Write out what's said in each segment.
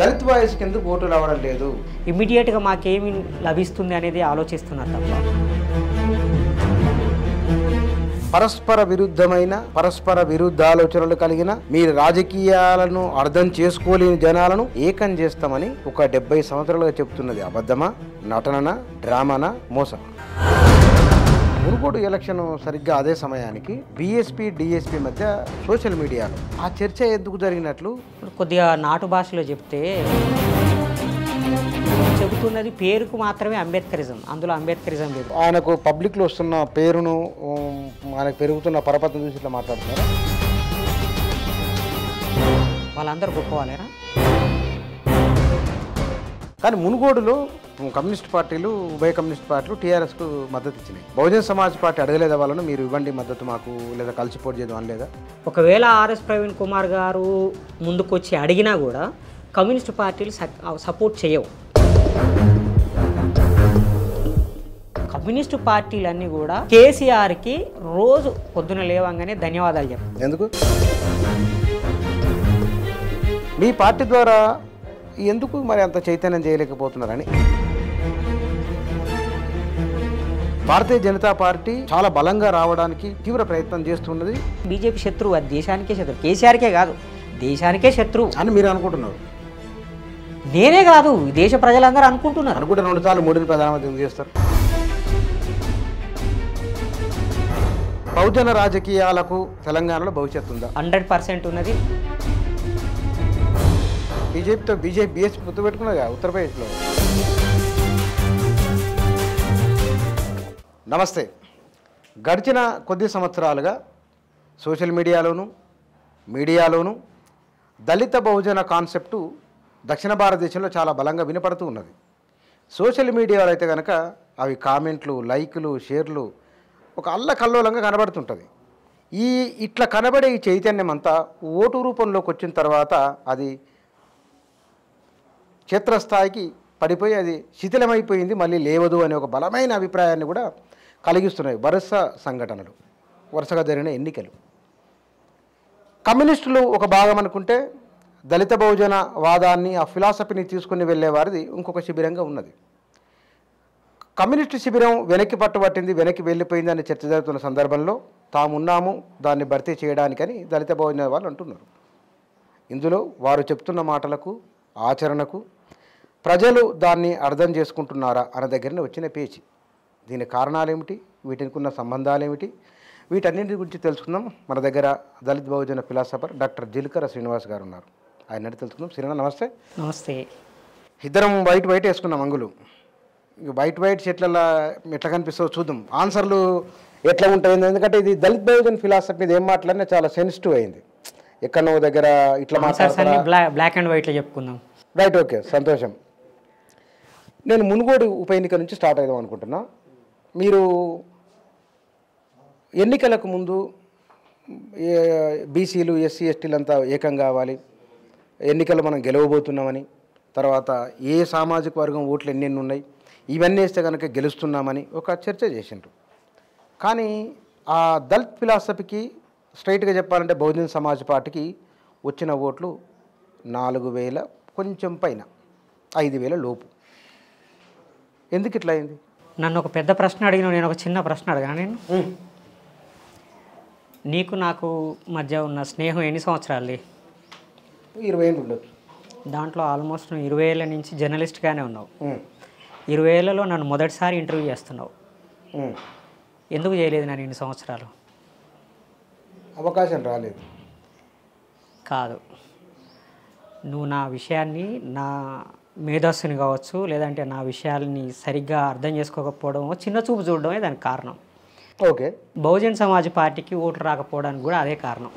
Dalit voice కింద vote రావడం లేదు గా మాకేమి లభిస్తుంది అనేది ఆలోచిస్తున్నారు తప్ప పరస్పర విరుద్ధమైన పరస్పర విరుద్ధ ఆలోచనలు కలిగిన మీ రాజకీయాలను అర్థం చేసుకోలేని జనాలను ఏకం చేస్తామని ఒక డెబ్బై సంవత్సరాలుగా చెప్తున్నది అబద్ధమా నటననా డ్రామానా మోసమా మురుగోడు ఎలక్షన్ సరిగ్గా అదే సమయానికి బీఎస్పీ డిఎస్పీ మధ్య సోషల్ మీడియాలో ఆ చర్చ ఎందుకు జరిగినట్లు కొద్దిగా నాటు భాషలో చెప్తే చెబుతున్నది పేరుకు మాత్రమే అంబేద్కరిజం అందులో అంబేద్కరిజం లేదు ఆయనకు పబ్లిక్లో వస్తున్న పేరును ఆయనకు పెరుగుతున్న పరపతిని చూసి ఇట్లా మాట్లాడుతున్నారు వాళ్ళందరూ గొప్పవాలేనా కానీ మునుగోడులో కమ్యూనిస్ట్ పార్టీలు ఉభయ కమ్యూనిస్ట్ పార్టీలు టీఆర్ఎస్కు మద్దతు ఇచ్చినాయి బహుజన సమాజ్ పార్టీ అడగలేదు వాళ్ళను మీరు ఇవ్వండి మద్దతు మాకు లేదా కలిసి పోటీ చేద్దాం లేదా ఒకవేళ ఆర్ఎస్ ప్రవీణ్ కుమార్ గారు ముందుకొచ్చి అడిగినా కూడా కమ్యూనిస్ట్ పార్టీలు సపోర్ట్ చేయవు పార్టీలు పార్టీలన్నీ కూడా కేసీఆర్కి రోజు పొద్దున లేవంగానే ధన్యవాదాలు చెప్పారు ఎందుకు మీ పార్టీ ద్వారా ఎందుకు మరి అంత చైతన్యం చేయలేకపోతున్నారని భారతీయ జనతా పార్టీ చాలా బలంగా రావడానికి తీవ్ర ప్రయత్నం చేస్తున్నది బీజేపీ శత్రువు అది దేశానికే శత్రువు కేసీఆర్కే కాదు దేశానికే శత్రువు అని మీరు అనుకుంటున్నారు నేనే కాదు దేశ ప్రజలందరూ అనుకుంటున్నారు అనుకుంటే రెండు సార్లు మోడీని ప్రధానమంత్రి చేస్తారు బహుజన రాజకీయాలకు తెలంగాణలో భవిష్యత్తు ఉందా హండ్రెడ్ పర్సెంట్ ఉన్నది బీజేపీతో బీజేపీ బీఎస్పీ గుర్తుపెట్టుకున్నది ఉత్తరప్రదేశ్లో నమస్తే గడిచిన కొద్ది సంవత్సరాలుగా సోషల్ మీడియాలోను మీడియాలోను దళిత బహుజన కాన్సెప్టు దక్షిణ భారతదేశంలో చాలా బలంగా వినపడుతూ ఉన్నది సోషల్ మీడియాలో అయితే కనుక అవి కామెంట్లు లైకులు షేర్లు ఒక అల్లకల్లోలంగా కనబడుతుంటుంది ఈ ఇట్లా కనబడే ఈ చైతన్యం అంతా ఓటు రూపంలోకి వచ్చిన తర్వాత అది క్షేత్రస్థాయికి పడిపోయి అది శిథిలమైపోయింది మళ్ళీ లేవదు అనే ఒక బలమైన అభిప్రాయాన్ని కూడా కలిగిస్తున్నాయి వరుస సంఘటనలు వరుసగా జరిగిన ఎన్నికలు కమ్యూనిస్టులు ఒక భాగం అనుకుంటే దళిత బహుజన వాదాన్ని ఆ ఫిలాసఫీని తీసుకుని వెళ్ళేవారిది ఇంకొక శిబిరంగా ఉన్నది కమ్యూనిస్టు శిబిరం వెనక్కి పట్టుబట్టింది వెనక్కి వెళ్ళిపోయింది అనే చర్చ జరుగుతున్న సందర్భంలో తామున్నాము దాన్ని భర్తీ చేయడానికని దళిత భోజన వాళ్ళు అంటున్నారు ఇందులో వారు చెప్తున్న మాటలకు ఆచరణకు ప్రజలు దాన్ని అర్థం చేసుకుంటున్నారా అన్న దగ్గరనే వచ్చిన పేచి దీని కారణాలు ఏమిటి వీటికి ఉన్న సంబంధాలు ఏమిటి వీటన్నింటి గురించి తెలుసుకుందాం మన దగ్గర దళిత్ బహుజన ఫిలాసఫర్ డాక్టర్ జిల్కర శ్రీనివాస్ గారు ఉన్నారు ఆయన తెలుసుకుందాం శ్రీన నమస్తే నమస్తే ఇద్దరం వైట్ వైట్ వేసుకున్నాం అంగులు వైట్ వైట్ చెట్లలో ఎట్లా కనిపిస్తుందో చూద్దాం ఆన్సర్లు ఎట్లా ఉంటాయి ఎందుకంటే ఇది దళిత్ బహుజన్ ఫిలాసఫీ మీద ఏం మాట్లాడినా చాలా సెన్సిటివ్ అయింది ఎక్కడ నువ్వు దగ్గర ఇట్లా మాట్లాడాలి బ్లాక్ అండ్ వైట్లో చెప్పుకుందాం రైట్ ఓకే సంతోషం నేను మునుగోడు ఉప ఎన్నిక నుంచి స్టార్ట్ అవుదాం అనుకుంటున్నా మీరు ఎన్నికలకు ముందు బీసీలు ఎస్సీ ఎస్టీలంతా ఏకం కావాలి ఎన్నికలు మనం గెలవబోతున్నామని తర్వాత ఏ సామాజిక వర్గం ఓట్లు ఎన్నెన్ని ఉన్నాయి ఇవన్నీ వేస్తే కనుక గెలుస్తున్నామని ఒక చర్చ చేసిండ్రు కానీ ఆ దళిత్ ఫిలాసఫీకి స్ట్రైట్గా చెప్పాలంటే బహుజన్ సమాజ్ పార్టీకి వచ్చిన ఓట్లు నాలుగు వేల కొంచెం పైన ఐదు వేల లోపు ఎందుకు ఇట్లా అయింది నన్ను ఒక పెద్ద ప్రశ్న అడిగిన నేను ఒక చిన్న ప్రశ్న అడిగా నేను నీకు నాకు మధ్య ఉన్న స్నేహం ఎన్ని సంవత్సరాలు ఇరవై ఉండొచ్చు దాంట్లో ఆల్మోస్ట్ నువ్వు ఇరవై ఏళ్ళ నుంచి జర్నలిస్ట్గానే ఉన్నావు ఇరవై ఏళ్ళలో నన్ను మొదటిసారి ఇంటర్వ్యూ చేస్తున్నావు ఎందుకు చేయలేదు నేను ఇన్ని సంవత్సరాలు అవకాశం రాలేదు కాదు నువ్వు నా విషయాన్ని నా మేధస్సుని కావచ్చు లేదంటే నా విషయాల్ని సరిగ్గా అర్థం చేసుకోకపోవడం చిన్న చూపు చూడడమే దానికి కారణం ఓకే బహుజన్ సమాజ్ పార్టీకి ఓట్లు రాకపోవడానికి కూడా అదే కారణం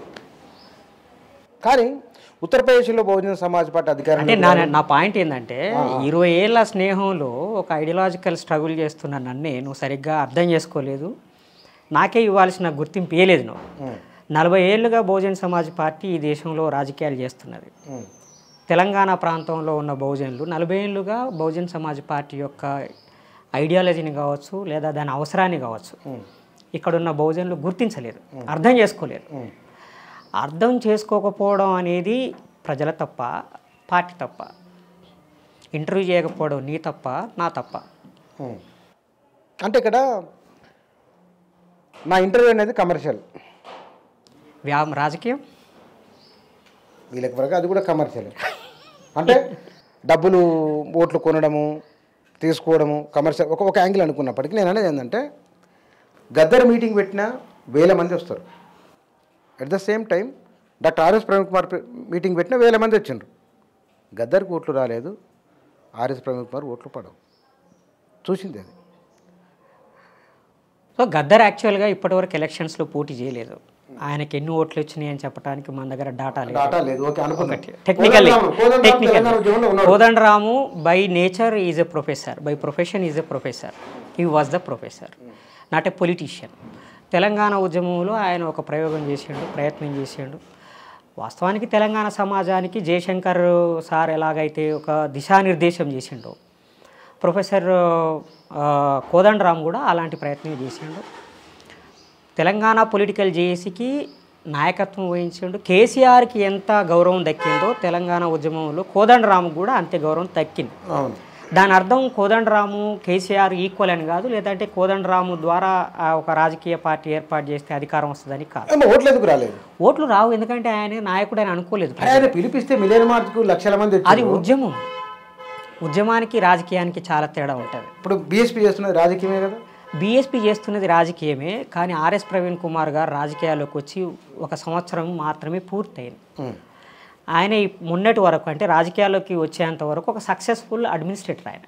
కానీ ఉత్తరప్రదేశ్లో బహుజన సమాజ్ పార్టీ అధికారం అంటే నా నా పాయింట్ ఏంటంటే ఇరవై ఏళ్ళ స్నేహంలో ఒక ఐడియాలజికల్ స్ట్రగుల్ చేస్తున్న నన్నే నువ్వు సరిగ్గా అర్థం చేసుకోలేదు నాకే ఇవ్వాల్సిన గుర్తింపు ఇవ్వలేదు నువ్వు నలభై ఏళ్ళుగా బహుజన సమాజ్ పార్టీ ఈ దేశంలో రాజకీయాలు చేస్తున్నది తెలంగాణ ప్రాంతంలో ఉన్న బహుజనులు నలభై ఏళ్ళుగా బహుజన్ సమాజ్ పార్టీ యొక్క ఐడియాలజీని కావచ్చు లేదా దాని అవసరాన్ని కావచ్చు ఇక్కడున్న బహుజనులు గుర్తించలేరు అర్థం చేసుకోలేరు అర్థం చేసుకోకపోవడం అనేది ప్రజల తప్ప పార్టీ తప్ప ఇంటర్వ్యూ చేయకపోవడం నీ తప్ప నా తప్ప అంటే ఇక్కడ నా ఇంటర్వ్యూ అనేది కమర్షియల్ వ్యామ రాజకీయం వీళ్ళకి వరకు అది కూడా కమర్షియల్ అంటే డబ్బులు ఓట్లు కొనడము తీసుకోవడము కమర్షియల్ ఒక ఒక యాంగిల్ అనుకున్నప్పటికీ నేను అనేది ఏంటంటే గద్దర్ మీటింగ్ పెట్టినా వేల మంది వస్తారు at the same time doctor RS Praveen Kumar meeting పెట్టినా వేల మంది వచ్చిండ్రు గద్దర్కి ఓట్లు రాలేదు ఆర్ఎస్ ప్రవీణ్ కుమార్ ఓట్లు పడవు చూసింది అది సో గద్దర్ యాక్చువల్గా ఇప్పటివరకు ఎలక్షన్స్లో పోటీ చేయలేదు ఆయనకి ఎన్ని ఓట్లు వచ్చినాయి అని చెప్పడానికి మన దగ్గర డాటా లేదు technical Kodandaramu Kodanda Ramu by nature is a professor by profession is a professor he was the professor not a politician Telangana ఉద్యమంలో ఆయన ఒక ప్రయోగం చేసిండు ప్రయత్నం చేసిండు వాస్తవానికి తెలంగాణ సమాజానికి జయశంకర్ సార్ ఎలాగైతే ఒక దిశానిర్దేశం చేసిండో ప్రొఫెసర్ కోదండరామ్ కూడా అలాంటి ప్రయత్నం చేసిండు తెలంగాణ పొలిటికల్ జేఏసీకి నాయకత్వం వహించాడు కేసీఆర్కి ఎంత గౌరవం దక్కిందో తెలంగాణ ఉద్యమంలో కోదండరాము కూడా అంతే గౌరవం దక్కింది దాని అర్థం కోదండరాము కేసీఆర్ ఈక్వల్ అని కాదు లేదంటే కోదండరాము ద్వారా ఒక రాజకీయ పార్టీ ఏర్పాటు చేస్తే అధికారం వస్తుందని కాదు ఓట్లు ఎందుకు రాలేదు ఓట్లు రావు ఎందుకంటే ఆయన నాయకుడు ఆయన అనుకోలేదు పిలిపిస్తే మిలియన్ మార్పు లక్షల మంది అది ఉద్యమం ఉద్యమానికి రాజకీయానికి చాలా తేడా ఉంటుంది ఇప్పుడు బీఎస్పీ చేస్తున్నది రాజకీయమే కదా బీఎస్పీ చేస్తున్నది రాజకీయమే కానీ ఆర్ఎస్ ప్రవీణ్ కుమార్ గారు రాజకీయాల్లోకి వచ్చి ఒక సంవత్సరం మాత్రమే పూర్తయింది ఆయన మొన్నటి వరకు అంటే రాజకీయాల్లోకి వచ్చేంత వరకు ఒక సక్సెస్ఫుల్ అడ్మినిస్ట్రేటర్ ఆయన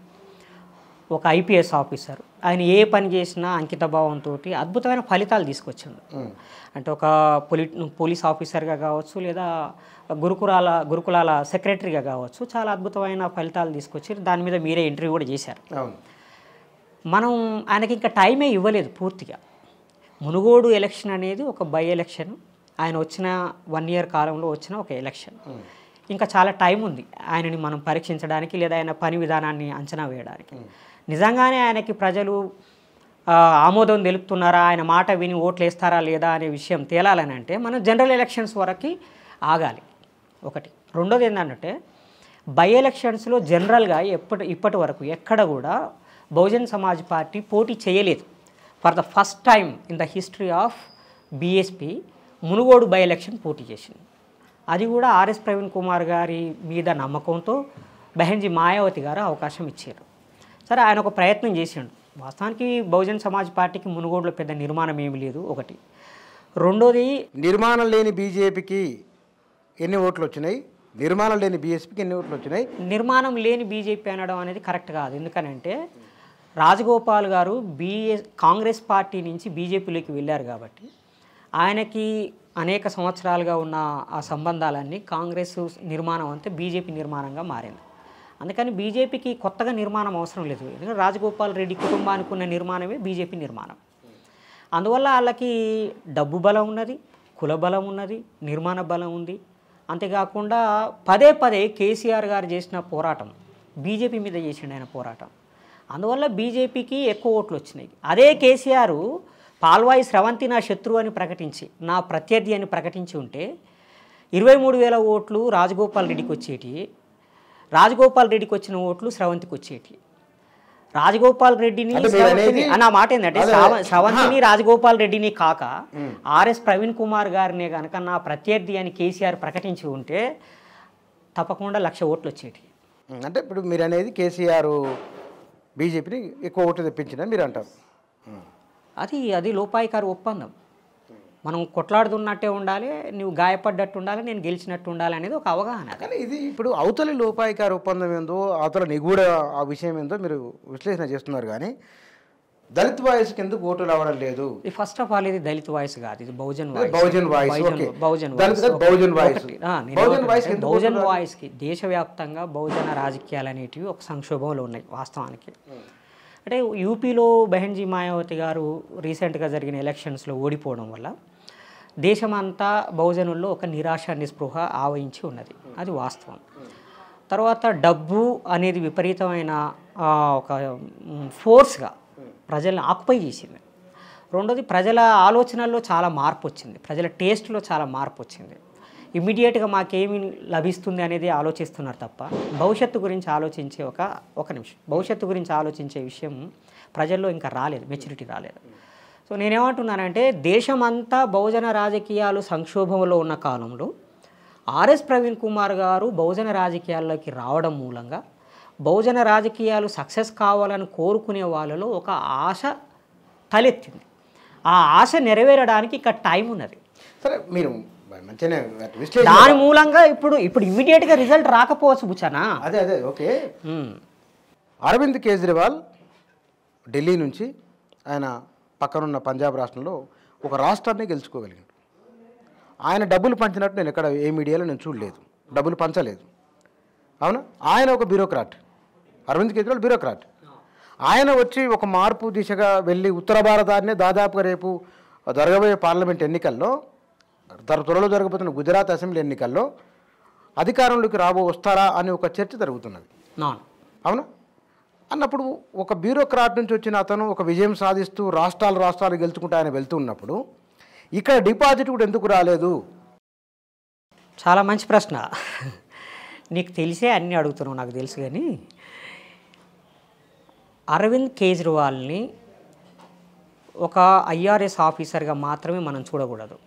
ఒక ఐపీఎస్ ఆఫీసర్ ఆయన ఏ పని చేసినా అంకితభావంతో అద్భుతమైన ఫలితాలు తీసుకొచ్చిండు అంటే ఒక పొలి పోలీస్ ఆఫీసర్గా కావచ్చు లేదా గురుకులాల గురుకులాల సెక్రటరీగా కావచ్చు చాలా అద్భుతమైన ఫలితాలు తీసుకొచ్చి దాని మీద మీరే ఇంటర్వ్యూ కూడా చేశారు మనం ఆయనకి ఇంకా టైమే ఇవ్వలేదు పూర్తిగా మునుగోడు ఎలక్షన్ అనేది ఒక బై ఎలక్షన్ ఆయన వచ్చిన వన్ ఇయర్ కాలంలో వచ్చిన ఒక ఎలక్షన్ hmm. ఇంకా చాలా టైం ఉంది ఆయనని మనం పరీక్షించడానికి లేదా ఆయన పని విధానాన్ని అంచనా వేయడానికి hmm. నిజంగానే ఆయనకి ప్రజలు ఆమోదం తెలుపుతున్నారా ఆయన మాట విని ఓట్లు వేస్తారా లేదా అనే విషయం తేలాలని అంటే మనం జనరల్ ఎలక్షన్స్ వరకు ఆగాలి ఒకటి రెండోది ఏంటంటే బై ఎలక్షన్స్లో జనరల్గా ఎప్పటి ఇప్పటి వరకు ఎక్కడ కూడా బహుజన్ సమాజ్ పార్టీ పోటీ చేయలేదు for the first time in the history of BSP Munugode by election పోటీ చేసింది అది కూడా ఆర్ఎస్ ప్రవీణ్ కుమార్ గారి మీద నమ్మకంతో బెహన్జీ మాయావతి గారు అవకాశం ఇచ్చారు సరే ఆయన ఒక ప్రయత్నం చేసిండు వాస్తవానికి బహుజన్ సమాజ్ పార్టీకి మునుగోడులో పెద్ద నిర్మాణం ఏమి లేదు ఒకటి రెండోది నిర్మాణం లేని బీజేపీకి ఎన్ని ఓట్లు వచ్చినాయి నిర్మాణం లేని బీఎస్పీకి ఎన్ని ఓట్లు వచ్చినాయి నిర్మాణం లేని బీజేపీ అనడం అనేది కరెక్ట్ కాదు ఎందుకనంటే రాజగోపాల్ గారు బీఏ కాంగ్రెస్ పార్టీ నుంచి బీజేపీలోకి వెళ్ళారు కాబట్టి ఆయనకి అనేక సంవత్సరాలుగా ఉన్న ఆ సంబంధాలన్నీ కాంగ్రెస్ నిర్మాణం అంతే బీజేపీ నిర్మాణంగా మారింది అందుకని బీజేపీకి కొత్తగా నిర్మాణం అవసరం లేదు ఎందుకంటే రాజగోపాల్ రెడ్డి కుటుంబానికి ఉన్న నిర్మాణమే బీజేపీ నిర్మాణం అందువల్ల వాళ్ళకి డబ్బు బలం ఉన్నది కుల బలం ఉన్నది నిర్మాణ బలం ఉంది అంతేకాకుండా పదే పదే కేసీఆర్ గారు చేసిన పోరాటం బీజేపీ మీద చేసిండు ఆయన పోరాటం అందువల్ల బీజేపీకి ఎక్కువ ఓట్లు వచ్చినాయి అదే కేసీఆర్ పాల్వాయి స్రవంతి నా శత్రువు అని ప్రకటించి నా ప్రత్యర్థి అని ప్రకటించి ఉంటే ఇరవై మూడు వేల ఓట్లు రాజగోపాల్ రెడ్డికి వచ్చేటి రాజగోపాల్ రెడ్డికి వచ్చిన ఓట్లు స్రవంతికి వచ్చేటి రాజగోపాల్ రెడ్డిని నా మాట ఏంటంటే శ్రవంతిని రాజగోపాల్ రెడ్డిని కాక ఆర్ఎస్ ప్రవీణ్ కుమార్ గారిని కనుక నా ప్రత్యర్థి అని కేసీఆర్ ప్రకటించి ఉంటే తప్పకుండా లక్ష ఓట్లు వచ్చేటి అంటే ఇప్పుడు మీరు అనేది కేసీఆర్ బీజేపీని ఎక్కువ ఓట్లు తెప్పించిందని మీరు అంటారు అది అది లోపాయికారి ఒప్పందం మనం కొట్లాడుతున్నట్టే ఉండాలి నువ్వు గాయపడ్డట్టు ఉండాలి నేను గెలిచినట్టు ఉండాలి అనేది ఒక అవగాహన ఇది ఇప్పుడు అవతలి లోపాయికారి ఒప్పందం ఏందో అవతల నిగూఢ ఆ విషయం ఏందో మీరు విశ్లేషణ చేస్తున్నారు కానీ దళిత్ వాయిస్ ఎందుకు ఓటు రావడం లేదు ఫస్ట్ ఆఫ్ ఆల్ ఇది దళిత్ వాయిస్ కాదు ఇది Bahujan Bahujan voice Bahujan Bahujan voice Bahujan voice Bahujan voice కి దేశవ్యాప్తంగా బహుజన రాజకీయాలు అనేటివి ఒక సంక్షోభంలో ఉన్నాయి వాస్తవానికి అంటే యూపీలో బెహెన్జీ మాయావతి గారు రీసెంట్గా జరిగిన ఎలక్షన్స్లో ఓడిపోవడం వల్ల దేశమంతా బహుజనుల్లో ఒక నిరాశ నిస్పృహ ఆవహించి ఉన్నది అది వాస్తవం తర్వాత డబ్బు అనేది విపరీతమైన ఒక ఫోర్స్గా ప్రజల్ని ఆక్యుపై చేసింది రెండోది ప్రజల ఆలోచనల్లో చాలా మార్పు వచ్చింది ప్రజల టేస్ట్లో చాలా మార్పు వచ్చింది ఇమ్మీడియట్గా మాకేమి లభిస్తుంది అనేది ఆలోచిస్తున్నారు తప్ప భవిష్యత్తు గురించి ఆలోచించే ఒక ఒక నిమిషం భవిష్యత్తు గురించి ఆలోచించే విషయం ప్రజల్లో ఇంకా రాలేదు మెచ్యూరిటీ రాలేదు సో నేనేమంటున్నానంటే దేశమంతా బహుజన రాజకీయాలు సంక్షోభంలో ఉన్న కాలంలో ఆర్ఎస్ ప్రవీణ్ కుమార్ గారు బహుజన రాజకీయాల్లోకి రావడం మూలంగా బహుజన రాజకీయాలు సక్సెస్ కావాలని కోరుకునే వాళ్ళలో ఒక ఆశ తలెత్తింది ఆ ఆశ నెరవేరడానికి ఇక్కడ టైం ఉన్నది సరే మీరు దాని మూలంగా ఇప్పుడు ఇప్పుడు ఇమీడియట్గా రిజల్ట్ రాకపోవచ్చు బుచానా అదే అదే ఓకే అరవింద్ కేజ్రీవాల్ ఢిల్లీ నుంచి ఆయన పక్కనున్న పంజాబ్ రాష్ట్రంలో ఒక రాష్ట్రాన్ని గెలుచుకోగలిగాడు ఆయన డబ్బులు పంచినట్టు నేను ఎక్కడ ఏ మీడియాలో నేను చూడలేదు డబ్బులు పంచలేదు అవునా ఆయన ఒక బ్యూరోక్రాట్ అరవింద్ కేజ్రీవాల్ బ్యూరోక్రాట్ ఆయన వచ్చి ఒక మార్పు దిశగా వెళ్ళి ఉత్తర భారతాన్నే దాదాపుగా రేపు జరగబోయే పార్లమెంట్ ఎన్నికల్లో త్వరలో జరగబోతున్న గుజరాత్ అసెంబ్లీ ఎన్నికల్లో అధికారంలోకి రాబో వస్తారా అనే ఒక చర్చ జరుగుతున్నది అవునా అన్నప్పుడు ఒక బ్యూరోక్రాట్ నుంచి వచ్చిన అతను ఒక విజయం సాధిస్తూ రాష్ట్రాలు రాష్ట్రాలు గెలుచుకుంటూ ఆయన వెళ్తున్నప్పుడు ఇక్కడ డిపాజిట్ కూడా ఎందుకు రాలేదు చాలా మంచి ప్రశ్న నీకు తెలిసే అన్నీ అడుగుతున్నావు నాకు తెలుసు కానీ అరవింద్ కేజ్రీవాల్ని ఒక ఐఆర్ఎస్ ఆఫీసర్గా మాత్రమే మనం చూడకూడదు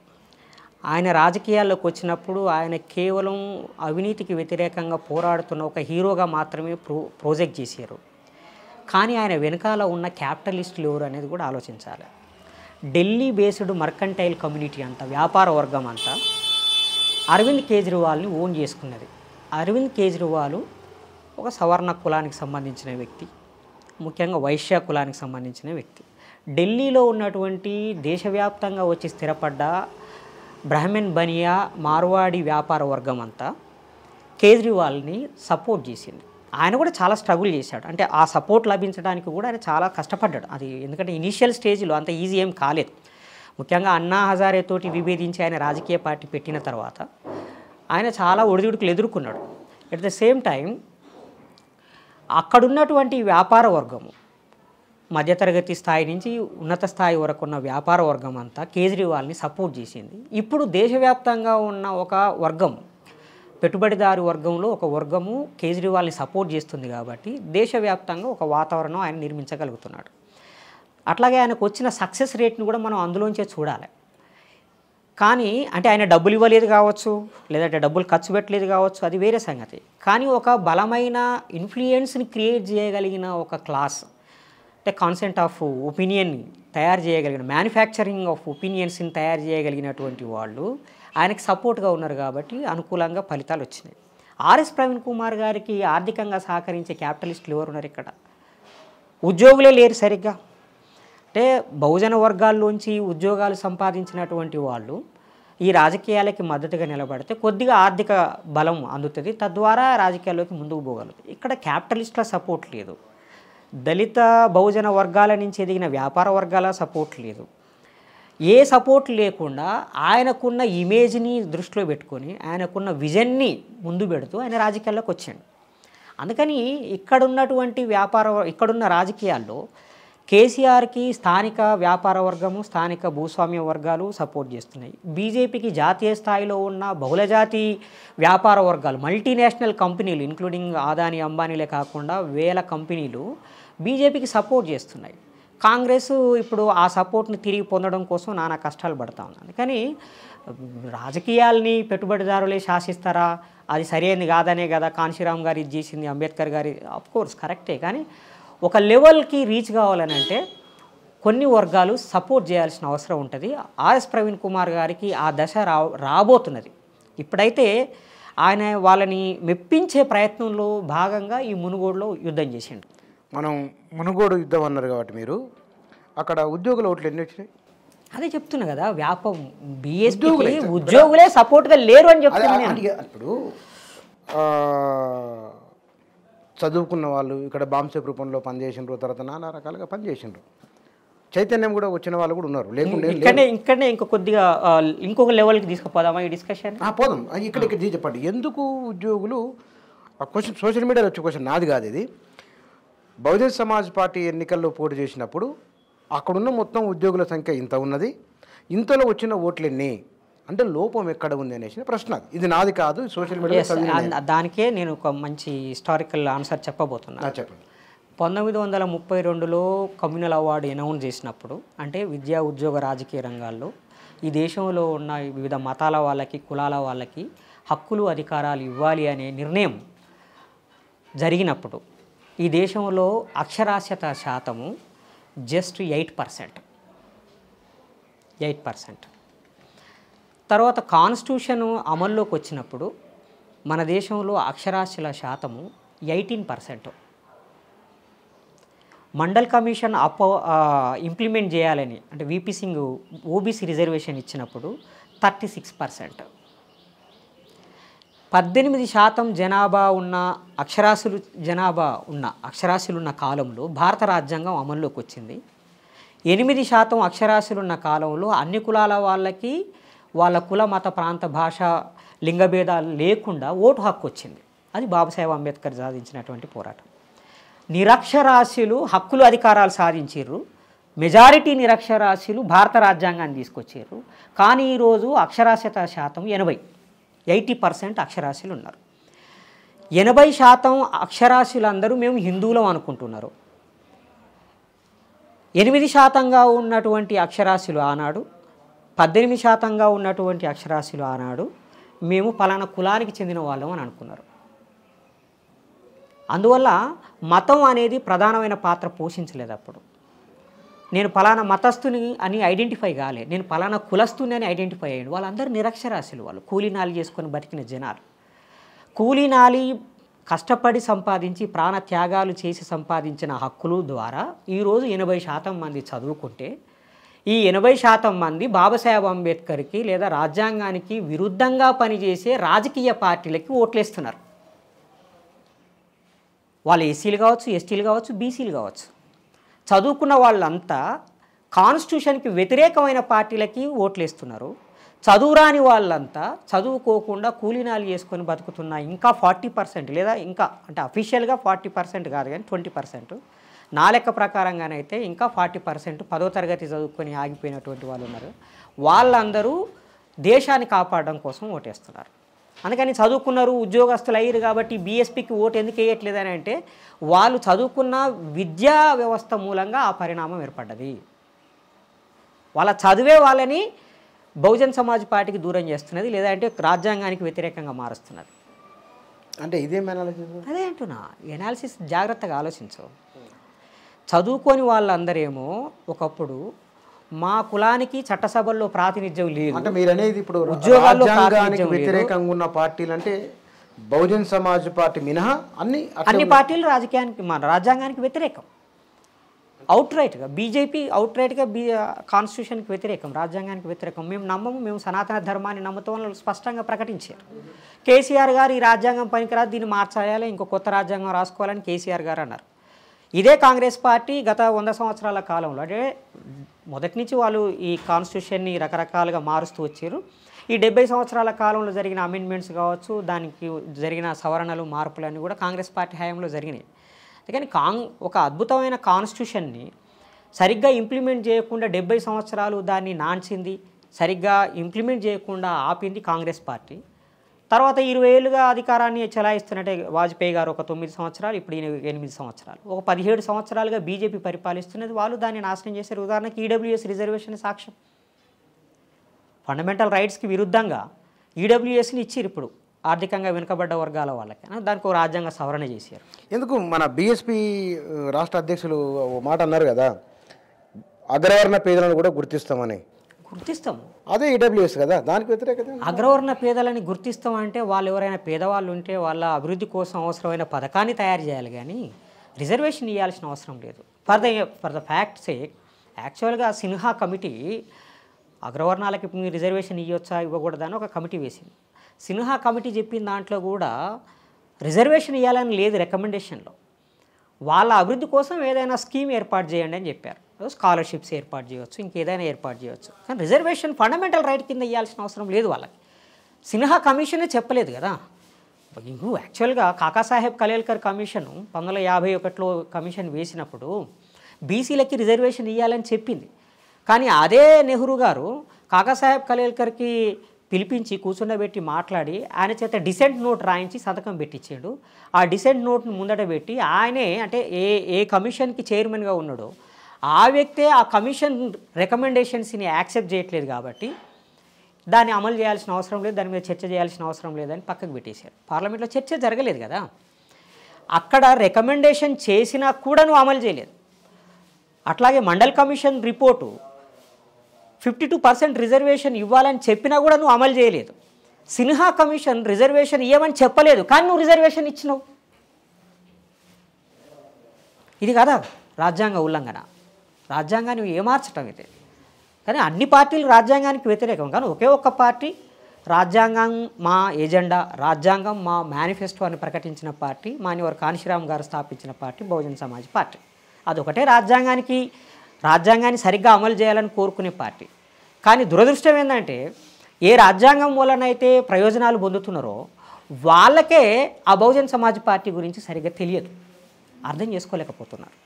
ఆయన రాజకీయాల్లోకి వచ్చినప్పుడు ఆయన కేవలం అవినీతికి వ్యతిరేకంగా పోరాడుతున్న ఒక హీరోగా మాత్రమే ప్రో ప్రొజెక్ట్ చేశారు కానీ ఆయన వెనకాల ఉన్న క్యాపిటలిస్టులు ఎవరు అనేది కూడా ఆలోచించాలి ఢిల్లీ బేస్డ్ మర్కంటైల్ కమ్యూనిటీ అంతా వ్యాపార వర్గం అంతా అరవింద్ కేజ్రీవాల్ని ఓన్ చేసుకున్నది అరవింద్ కేజ్రీవాల్ ఒక సవర్ణ కులానికి సంబంధించిన వ్యక్తి ముఖ్యంగా వైశ్య కులానికి సంబంధించిన వ్యక్తి ఢిల్లీలో ఉన్నటువంటి దేశవ్యాప్తంగా వచ్చి స్థిరపడ్డ బ్రాహ్మణ్ బనియా మార్వాడి వ్యాపార వర్గం అంతా కేజ్రీవాల్ని సపోర్ట్ చేసింది ఆయన కూడా చాలా స్ట్రగుల్ చేశాడు అంటే ఆ సపోర్ట్ లభించడానికి కూడా ఆయన చాలా కష్టపడ్డాడు అది ఎందుకంటే ఇనీషియల్ స్టేజ్లో అంత ఈజీ ఏం కాలేదు ముఖ్యంగా అన్నా హజారే తోటి విభేదించి ఆయన రాజకీయ పార్టీ పెట్టిన తర్వాత ఆయన చాలా ఒడిదుడుకులు ఎదుర్కొన్నాడు అట్ ద సేమ్ టైం అక్కడున్నటువంటి వ్యాపార వర్గము మధ్యతరగతి స్థాయి నుంచి ఉన్నత స్థాయి వరకు ఉన్న వ్యాపార వర్గం అంతా కేజ్రీవాల్ని సపోర్ట్ చేసింది ఇప్పుడు దేశవ్యాప్తంగా ఉన్న ఒక వర్గం పెట్టుబడిదారు వర్గంలో ఒక వర్గము కేజ్రీవాల్ని సపోర్ట్ చేస్తుంది కాబట్టి దేశవ్యాప్తంగా ఒక వాతావరణం ఆయన నిర్మించగలుగుతున్నాడు అట్లాగే ఆయనకు వచ్చిన సక్సెస్ రేట్ని కూడా మనం అందులోంచే చూడాలి కానీ అంటే ఆయన డబ్బులు ఇవ్వలేదు కావచ్చు లేదంటే డబ్బులు ఖర్చు పెట్టలేదు కావచ్చు అది వేరే సంగతి కానీ ఒక బలమైన ఇన్ఫ్లుయెన్స్ని క్రియేట్ చేయగలిగిన ఒక క్లాస్ అంటే కాన్సెంట్ ఆఫ్ ఒపీనియన్ని తయారు చేయగలిగిన మ్యానుఫ్యాక్చరింగ్ ఆఫ్ ఒపీనియన్స్ని తయారు చేయగలిగినటువంటి వాళ్ళు ఆయనకు సపోర్ట్గా ఉన్నారు కాబట్టి అనుకూలంగా ఫలితాలు వచ్చినాయి ఆర్ఎస్ ప్రవీణ్ కుమార్ గారికి ఆర్థికంగా సహకరించే క్యాపిటలిస్టులు ఎవరున్నారు ఇక్కడ ఉద్యోగులే లేరు సరిగ్గా అంటే బహుజన వర్గాల్లోంచి ఉద్యోగాలు సంపాదించినటువంటి వాళ్ళు ఈ రాజకీయాలకి మద్దతుగా నిలబడితే కొద్దిగా ఆర్థిక బలం అందుతుంది తద్వారా రాజకీయాల్లోకి ముందుకు పోగలదు ఇక్కడ క్యాపిటలిస్టుల సపోర్ట్ లేదు దళిత బహుజన వర్గాల నుంచి ఎదిగిన వ్యాపార వర్గాల సపోర్ట్ లేదు ఏ సపోర్ట్ లేకుండా ఆయనకున్న ఇమేజ్ని దృష్టిలో పెట్టుకొని ఆయనకున్న విజన్ని ముందు పెడుతూ ఆయన రాజకీయాల్లోకి వచ్చాడు అందుకని ఇక్కడున్నటువంటి వ్యాపార ఇక్కడున్న రాజకీయాల్లో కేసీఆర్కి స్థానిక వ్యాపార వర్గము స్థానిక భూస్వామ్య వర్గాలు సపోర్ట్ చేస్తున్నాయి బీజేపీకి జాతీయ స్థాయిలో ఉన్న బహుళజాతి వ్యాపార వర్గాలు మల్టీనేషనల్ కంపెనీలు ఇంక్లూడింగ్ ఆదాని అంబానీలే కాకుండా వేల కంపెనీలు బీజేపీకి సపోర్ట్ చేస్తున్నాయి కాంగ్రెస్ ఇప్పుడు ఆ సపోర్ట్ని తిరిగి పొందడం కోసం నానా కష్టాలు పడతా ఉన్నాను కానీ రాజకీయాల్ని పెట్టుబడిదారులే శాసిస్తారా అది సరైనది కాదనే కదా కాన్శీరామ్ గారు ఇది చేసింది అంబేద్కర్ గారి కోర్స్ కరెక్టే కానీ ఒక లెవెల్కి రీచ్ కావాలని అంటే కొన్ని వర్గాలు సపోర్ట్ చేయాల్సిన అవసరం ఉంటుంది ఆర్ఎస్ ప్రవీణ్ కుమార్ గారికి ఆ దశ రా రాబోతున్నది ఇప్పుడైతే ఆయన వాళ్ళని మెప్పించే ప్రయత్నంలో భాగంగా ఈ మునుగోడులో యుద్ధం చేసిండు మనం మునుగోడు యుద్ధం అన్నారు కాబట్టి మీరు అక్కడ ఉద్యోగుల ఓట్లు ఎన్ని వచ్చినాయి అదే చెప్తున్నా కదా వ్యాపం బీఎస్పీ ఉద్యోగులే సపోర్ట్గా లేరు అని చెప్తున్నా ఇప్పుడు చదువుకున్న వాళ్ళు ఇక్కడ బాంసెప్ రూపంలో పనిచేసినారు తర్వాత నానా రకాలుగా పనిచేసినారు చైతన్యం కూడా వచ్చిన వాళ్ళు కూడా ఉన్నారు లేకుండా ఇక్కడనే ఇక్కడనే ఇంకా కొద్దిగా ఇంకొక లెవెల్కి తీసుకుపోదామా ఈ డిస్కషన్ పోదాం ఇక్కడ ఇక్కడ చెప్పండి ఎందుకు ఉద్యోగులు క్వశ్చన్ సోషల్ మీడియాలో వచ్చే క్వశ్చన్ నాది కాదు ఇది బహుజన్ సమాజ్ పార్టీ ఎన్నికల్లో పోటీ చేసినప్పుడు అక్కడున్న మొత్తం ఉద్యోగుల సంఖ్య ఇంత ఉన్నది ఇంతలో వచ్చిన ఓట్లన్నీ అంటే లోపం ఎక్కడ ఉంది అనేసి ప్రశ్న ఇది నాది కాదు సోషల్ మీడియా దానికే నేను ఒక మంచి హిస్టారికల్ ఆన్సర్ చెప్పబోతున్నా చెప్పండి పంతొమ్మిది వందల ముప్పై రెండులో కమ్యూనల్ అవార్డు అనౌన్స్ చేసినప్పుడు అంటే విద్యా ఉద్యోగ రాజకీయ రంగాల్లో ఈ దేశంలో ఉన్న వివిధ మతాల వాళ్ళకి కులాల వాళ్ళకి హక్కులు అధికారాలు ఇవ్వాలి అనే నిర్ణయం జరిగినప్పుడు ఈ దేశంలో అక్షరాస్యత శాతము just eight percent eight percent తర్వాత కాన్స్టిట్యూషన్ అమల్లోకి వచ్చినప్పుడు మన దేశంలో అక్షరాస్యుల శాతము ఎయిటీన్ పర్సెంట్ మండల్ కమిషన్ అపో ఇంప్లిమెంట్ చేయాలని అంటే వీపీ సింగ్ ఓబీసీ రిజర్వేషన్ ఇచ్చినప్పుడు థర్టీ సిక్స్ పర్సెంట్ పద్దెనిమిది శాతం జనాభా ఉన్న అక్షరాస్యులు జనాభా ఉన్న అక్షరాస్యులు ఉన్న కాలంలో భారత రాజ్యాంగం అమల్లోకి వచ్చింది ఎనిమిది శాతం అక్షరాస్యులు ఉన్న కాలంలో అన్ని కులాల వాళ్ళకి వాళ్ళ కుల మత ప్రాంత భాష లింగభేదాలు లేకుండా ఓటు హక్కు వచ్చింది అది బాబాసాహెబ్ అంబేద్కర్ సాధించినటువంటి పోరాటం నిరక్షరాస్యులు హక్కులు అధికారాలు సాధించారు మెజారిటీ నిరక్షరాస్యులు భారత రాజ్యాంగాన్ని తీసుకొచ్చారు కానీ ఈరోజు అక్షరాస్యత శాతం ఎనభై ఎయిటీ పర్సెంట్ అక్షరాస్యులు ఉన్నారు ఎనభై శాతం అక్షరాస్యులందరూ మేము హిందువులం అనుకుంటున్నారు ఎనిమిది శాతంగా ఉన్నటువంటి అక్షరాస్యులు ఆనాడు పద్దెనిమిది శాతంగా ఉన్నటువంటి అక్షరాస్యులు ఆనాడు మేము పలానా కులానికి చెందిన వాళ్ళం అని అనుకున్నారు అందువల్ల మతం అనేది ప్రధానమైన పాత్ర పోషించలేదు అప్పుడు నేను పలానా మతస్థుని అని ఐడెంటిఫై కాలే నేను పలానా కులస్తుని అని ఐడెంటిఫై అయ్యాడు వాళ్ళందరూ నిరక్షరాస్యులు వాళ్ళు కూలీనాలి చేసుకొని బతికిన జనాలు కూలీనాలి కష్టపడి సంపాదించి ప్రాణ త్యాగాలు చేసి సంపాదించిన హక్కులు ద్వారా ఈరోజు ఎనభై శాతం మంది చదువుకుంటే ఈ ఎనభై శాతం మంది బాబాసాహెబ్ అంబేద్కర్కి లేదా రాజ్యాంగానికి విరుద్ధంగా పనిచేసే రాజకీయ పార్టీలకి ఓట్లేస్తున్నారు వాళ్ళు ఎస్సీలు కావచ్చు ఎస్టీలు కావచ్చు బీసీలు కావచ్చు చదువుకున్న వాళ్ళంతా కాన్స్టిట్యూషన్కి వ్యతిరేకమైన పార్టీలకి ఓట్లేస్తున్నారు చదువురాని వాళ్ళంతా చదువుకోకుండా కూలీనాలు చేసుకొని బతుకుతున్న ఇంకా ఫార్టీ పర్సెంట్ లేదా ఇంకా అంటే అఫీషియల్గా ఫార్టీ పర్సెంట్ కాదు కానీ ట్వంటీ పర్సెంట్ నా లెక్క ప్రకారంగానైతే ఇంకా ఫార్టీ పర్సెంట్ పదో తరగతి చదువుకొని ఆగిపోయినటువంటి వాళ్ళు ఉన్నారు వాళ్ళందరూ దేశాన్ని కాపాడడం కోసం ఓటేస్తున్నారు అందుకని చదువుకున్నారు ఉద్యోగస్తులు అయ్యారు కాబట్టి బీఎస్పీకి ఓటు ఎందుకు అని అంటే వాళ్ళు చదువుకున్న విద్యా వ్యవస్థ మూలంగా ఆ పరిణామం ఏర్పడ్డది వాళ్ళ చదివే వాళ్ళని బహుజన్ సమాజ్ పార్టీకి దూరం చేస్తున్నది లేదంటే రాజ్యాంగానికి వ్యతిరేకంగా మారుస్తున్నది అంటే ఇదేం అదే అంటున్నా ఎనాలిసిస్ జాగ్రత్తగా ఆలోచించవు చదువుకొని వాళ్ళందరేమో ఒకప్పుడు మా కులానికి చట్టసభల్లో ప్రాతినిధ్యం లేదు అంటే మీరు అనేది ఇప్పుడు ఉద్యోగాల్లో వ్యతిరేకంగా ఉన్న పార్టీలు అంటే బహుజన్ సమాజ్ పార్టీ మినహా అన్ని అన్ని పార్టీలు రాజకీయానికి మన రాజ్యాంగానికి వ్యతిరేకం అవుట్ రైట్గా బీజేపీ అవుట్ రైట్గా బీ కాన్స్టిట్యూషన్కి వ్యతిరేకం రాజ్యాంగానికి వ్యతిరేకం మేము నమ్మము మేము సనాతన ధర్మాన్ని నమ్ముతాం స్పష్టంగా ప్రకటించారు కేసీఆర్ గారు ఈ రాజ్యాంగం పనికిరాదు దీన్ని మార్చేయాలి ఇంకో కొత్త రాజ్యాంగం రాసుకోవాలని కేసీఆర్ గారు అన్నారు ఇదే కాంగ్రెస్ పార్టీ గత వంద సంవత్సరాల కాలంలో అంటే మొదటి నుంచి వాళ్ళు ఈ కాన్స్టిట్యూషన్ని రకరకాలుగా మారుస్తూ వచ్చారు ఈ డెబ్బై సంవత్సరాల కాలంలో జరిగిన అమెండ్మెంట్స్ కావచ్చు దానికి జరిగిన సవరణలు మార్పులు అన్నీ కూడా కాంగ్రెస్ పార్టీ హయాంలో జరిగినాయి అందుకని కాంగ్ ఒక అద్భుతమైన కాన్స్టిట్యూషన్ని సరిగ్గా ఇంప్లిమెంట్ చేయకుండా డెబ్బై సంవత్సరాలు దాన్ని నాంచింది సరిగ్గా ఇంప్లిమెంట్ చేయకుండా ఆపింది కాంగ్రెస్ పార్టీ తర్వాత ఇరవై ఏళ్ళుగా అధికారాన్ని చెలాయిస్తున్నట్టే వాజ్పేయి గారు ఒక తొమ్మిది సంవత్సరాలు ఇప్పుడు ఈయన ఎనిమిది సంవత్సరాలు ఒక పదిహేడు సంవత్సరాలుగా బీజేపీ పరిపాలిస్తున్నది వాళ్ళు దాన్ని నాశనం చేశారు ఉదాహరణకి ఈడబ్ల్యూఎస్ రిజర్వేషన్ సాక్ష్యం ఫండమెంటల్ రైట్స్కి విరుద్ధంగా ఈడబ్ల్యూఎస్ని ఇచ్చారు ఇప్పుడు ఆర్థికంగా వెనుకబడ్డ వర్గాల వాళ్ళకి దానికి రాజ్యాంగ సవరణ చేశారు ఎందుకు మన బీఎస్పీ రాష్ట్ర అధ్యక్షులు మాట అన్నారు కదా అగ్రవర్ణ పేదలను కూడా గుర్తిస్తామని గుర్తిస్తాము అదే ఈడబ్ల్యూఎస్ e కదా దానికి వ్యతిరేకత అగ్రవర్ణ పేదలని అంటే వాళ్ళు ఎవరైనా పేదవాళ్ళు ఉంటే వాళ్ళ అభివృద్ధి కోసం అవసరమైన పథకాన్ని తయారు చేయాలి కానీ రిజర్వేషన్ ఇవ్వాల్సిన అవసరం లేదు for the for the fact sake యాక్చువల్గా సిన్హా కమిటీ అగ్రవర్ణాలకి మీ రిజర్వేషన్ ఇవ్వచ్చా ఇవ్వకూడదని ఒక కమిటీ వేసింది సిన్హా కమిటీ చెప్పిన దాంట్లో కూడా రిజర్వేషన్ ఇవ్వాలని లేదు రికమెండేషన్లో వాళ్ళ అభివృద్ధి కోసం ఏదైనా స్కీమ్ ఏర్పాటు చేయండి అని చెప్పారు స్కాలర్షిప్స్ ఏర్పాటు చేయవచ్చు ఇంకేదైనా ఏర్పాటు చేయవచ్చు కానీ రిజర్వేషన్ ఫండమెంటల్ రైట్ కింద ఇవ్వాల్సిన అవసరం లేదు వాళ్ళకి సిన్హా కమిషనే చెప్పలేదు కదా ఇంకూ యాక్చువల్గా కాకాసాహెబ్ కలేల్కర్ కమిషను పంతొమ్మిది యాభై ఒకటిలో కమిషన్ వేసినప్పుడు బీసీలకి రిజర్వేషన్ ఇవ్వాలని చెప్పింది కానీ అదే నెహ్రూ గారు కాకాసాహెబ్ కలేల్కర్కి పిలిపించి కూర్చుండబెట్టి మాట్లాడి ఆయన చేత డిసెంట్ నోట్ రాయించి సంతకం పెట్టించాడు ఆ డిసెంట్ నోట్ను ముందట పెట్టి ఆయనే అంటే ఏ ఏ కమిషన్కి చైర్మన్గా ఉన్నాడో ఆ వ్యక్తే ఆ కమిషన్ రికమెండేషన్స్ని యాక్సెప్ట్ చేయట్లేదు కాబట్టి దాన్ని అమలు చేయాల్సిన అవసరం లేదు దాని మీద చర్చ చేయాల్సిన అవసరం లేదని పక్కకు పెట్టేశారు పార్లమెంట్లో చర్చ జరగలేదు కదా అక్కడ రికమెండేషన్ చేసినా కూడా నువ్వు అమలు చేయలేదు అట్లాగే Mandal commission report fifty two percent reservation ఇవ్వాలని చెప్పినా కూడా నువ్వు అమలు చేయలేదు సిన్హా కమిషన్ రిజర్వేషన్ ఇవ్వమని చెప్పలేదు కానీ నువ్వు రిజర్వేషన్ ఇచ్చినావు ఇది కదా రాజ్యాంగ ఉల్లంఘన రాజ్యాంగాన్ని ఏమార్చటం ఇది కానీ అన్ని పార్టీలు రాజ్యాంగానికి వ్యతిరేకం కానీ ఒకే ఒక్క పార్టీ రాజ్యాంగం మా ఎజెండా రాజ్యాంగం మా మేనిఫెస్టో అని ప్రకటించిన పార్టీ మానివారు కాశీరామ్ గారు స్థాపించిన పార్టీ బహుజన్ సమాజ్ పార్టీ అదొకటే రాజ్యాంగానికి రాజ్యాంగాన్ని సరిగ్గా అమలు చేయాలని కోరుకునే పార్టీ కానీ దురదృష్టం ఏంటంటే ఏ రాజ్యాంగం వలనైతే ప్రయోజనాలు పొందుతున్నారో వాళ్ళకే ఆ బహుజన సమాజ్ పార్టీ గురించి సరిగ్గా తెలియదు అర్థం చేసుకోలేకపోతున్నారు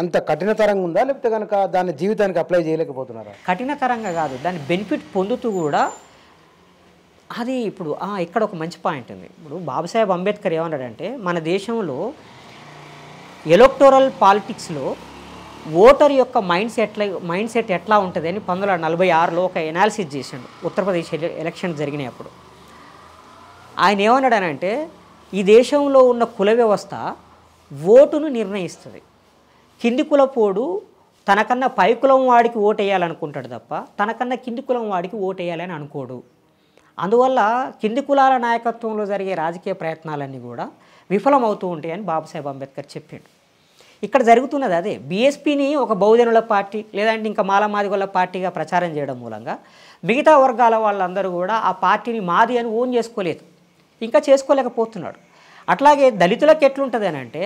అంత కఠినతరంగా ఉందా లేకపోతే కనుక దాని జీవితానికి అప్లై చేయలేకపోతున్నారా కఠినతరంగా కాదు దాని బెనిఫిట్ పొందుతూ కూడా అది ఇప్పుడు ఇక్కడ ఒక మంచి పాయింట్ ఉంది ఇప్పుడు బాబాసాహెబ్ అంబేద్కర్ ఏమన్నాడంటే మన దేశంలో ఎలక్టోరల్ పాలిటిక్స్లో ఓటర్ యొక్క మైండ్ సెట్ల మైండ్ సెట్ ఎట్లా ఉంటుంది అని పంతొమ్మిది వందల నలభై ఆరులో ఒక ఎనాలిసిస్ చేసిండు ఉత్తరప్రదేశ్ ఎలక్షన్ జరిగినాయి అప్పుడు ఆయన అంటే ఈ దేశంలో ఉన్న కుల వ్యవస్థ ఓటును నిర్ణయిస్తుంది కింది కులపోడు తనకన్నా పై కులం వాడికి ఓటేయాలనుకుంటాడు తప్ప తనకన్నా కింది కులం వాడికి ఓటేయాలని అనుకోడు అందువల్ల కింది కులాల నాయకత్వంలో జరిగే రాజకీయ ప్రయత్నాలన్నీ కూడా విఫలమవుతూ ఉంటాయని బాబాసాహెబ్ అంబేద్కర్ చెప్పాడు ఇక్కడ జరుగుతున్నది అదే బీఎస్పీని ఒక బహుజనుల పార్టీ లేదంటే ఇంకా మాలమాదిగొల్ల పార్టీగా ప్రచారం చేయడం మూలంగా మిగతా వర్గాల వాళ్ళందరూ కూడా ఆ పార్టీని మాది అని ఓన్ చేసుకోలేదు ఇంకా చేసుకోలేకపోతున్నాడు అట్లాగే దళితులకు ఎట్లుంటుంది అని అంటే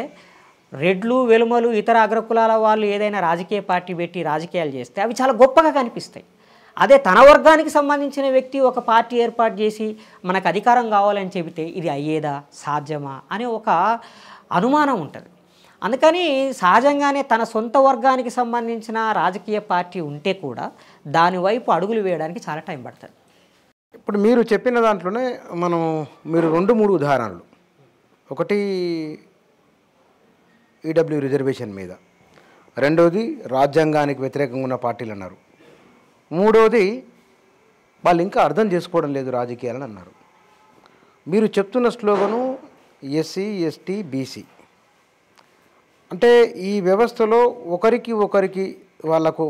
రెడ్లు వెలుమలు ఇతర అగ్రకులాల వాళ్ళు ఏదైనా రాజకీయ పార్టీ పెట్టి రాజకీయాలు చేస్తే అవి చాలా గొప్పగా కనిపిస్తాయి అదే తన వర్గానికి సంబంధించిన వ్యక్తి ఒక పార్టీ ఏర్పాటు చేసి మనకు అధికారం కావాలని చెబితే ఇది అయ్యేదా సాధ్యమా అనే ఒక అనుమానం ఉంటుంది అందుకని సహజంగానే తన సొంత వర్గానికి సంబంధించిన రాజకీయ పార్టీ ఉంటే కూడా దాని వైపు అడుగులు వేయడానికి చాలా టైం పడుతుంది ఇప్పుడు మీరు చెప్పిన దాంట్లోనే మనం మీరు రెండు మూడు ఉదాహరణలు ఒకటి ఈడబ్ల్యూ e రిజర్వేషన్ మీద రెండవది రాజ్యాంగానికి వ్యతిరేకంగా ఉన్న పార్టీలు అన్నారు మూడవది వాళ్ళు ఇంకా అర్థం చేసుకోవడం లేదు రాజకీయాలని అన్నారు మీరు చెప్తున్న స్లోగను ఎస్సీ ఎస్టీ బీసీ అంటే ఈ వ్యవస్థలో ఒకరికి ఒకరికి వాళ్లకు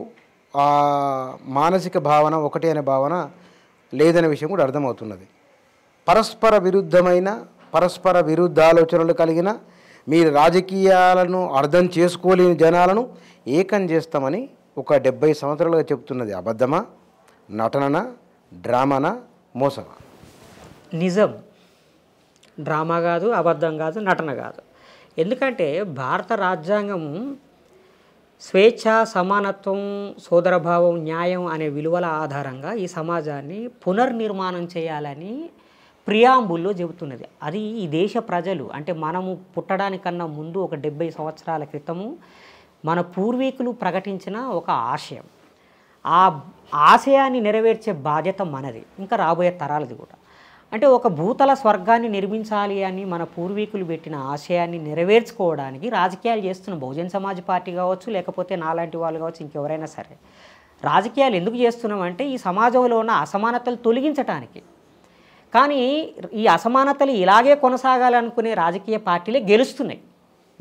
మానసిక భావన ఒకటి అనే భావన లేదనే విషయం కూడా అర్థమవుతున్నది పరస్పర విరుద్ధమైన పరస్పర విరుద్ధ ఆలోచనలు కలిగిన మీరు రాజకీయాలను అర్థం చేసుకోలేని జనాలను ఏకం చేస్తామని ఒక డెబ్బై సంవత్సరాలుగా చెప్తున్నది అబద్ధమా నటననా డ్రామానా మోసమా నిజం డ్రామా కాదు అబద్ధం కాదు నటన కాదు ఎందుకంటే భారత రాజ్యాంగం స్వేచ్ఛ సమానత్వం సోదరభావం న్యాయం అనే విలువల ఆధారంగా ఈ సమాజాన్ని పునర్నిర్మాణం చేయాలని ప్రియాంబుల్లో చెబుతున్నది అది ఈ దేశ ప్రజలు అంటే మనము పుట్టడానికన్నా ముందు ఒక డెబ్బై సంవత్సరాల క్రితము మన పూర్వీకులు ప్రకటించిన ఒక ఆశయం ఆ ఆశయాన్ని నెరవేర్చే బాధ్యత మనది ఇంకా రాబోయే తరాలది కూడా అంటే ఒక భూతల స్వర్గాన్ని నిర్మించాలి అని మన పూర్వీకులు పెట్టిన ఆశయాన్ని నెరవేర్చుకోవడానికి రాజకీయాలు చేస్తున్న బహుజన్ సమాజ్ పార్టీ కావచ్చు లేకపోతే నాలాంటి వాళ్ళు కావచ్చు ఇంకెవరైనా సరే రాజకీయాలు ఎందుకు చేస్తున్నామంటే ఈ సమాజంలో ఉన్న అసమానతలు తొలగించడానికి కానీ ఈ అసమానతలు ఇలాగే కొనసాగాలనుకునే రాజకీయ పార్టీలే గెలుస్తున్నాయి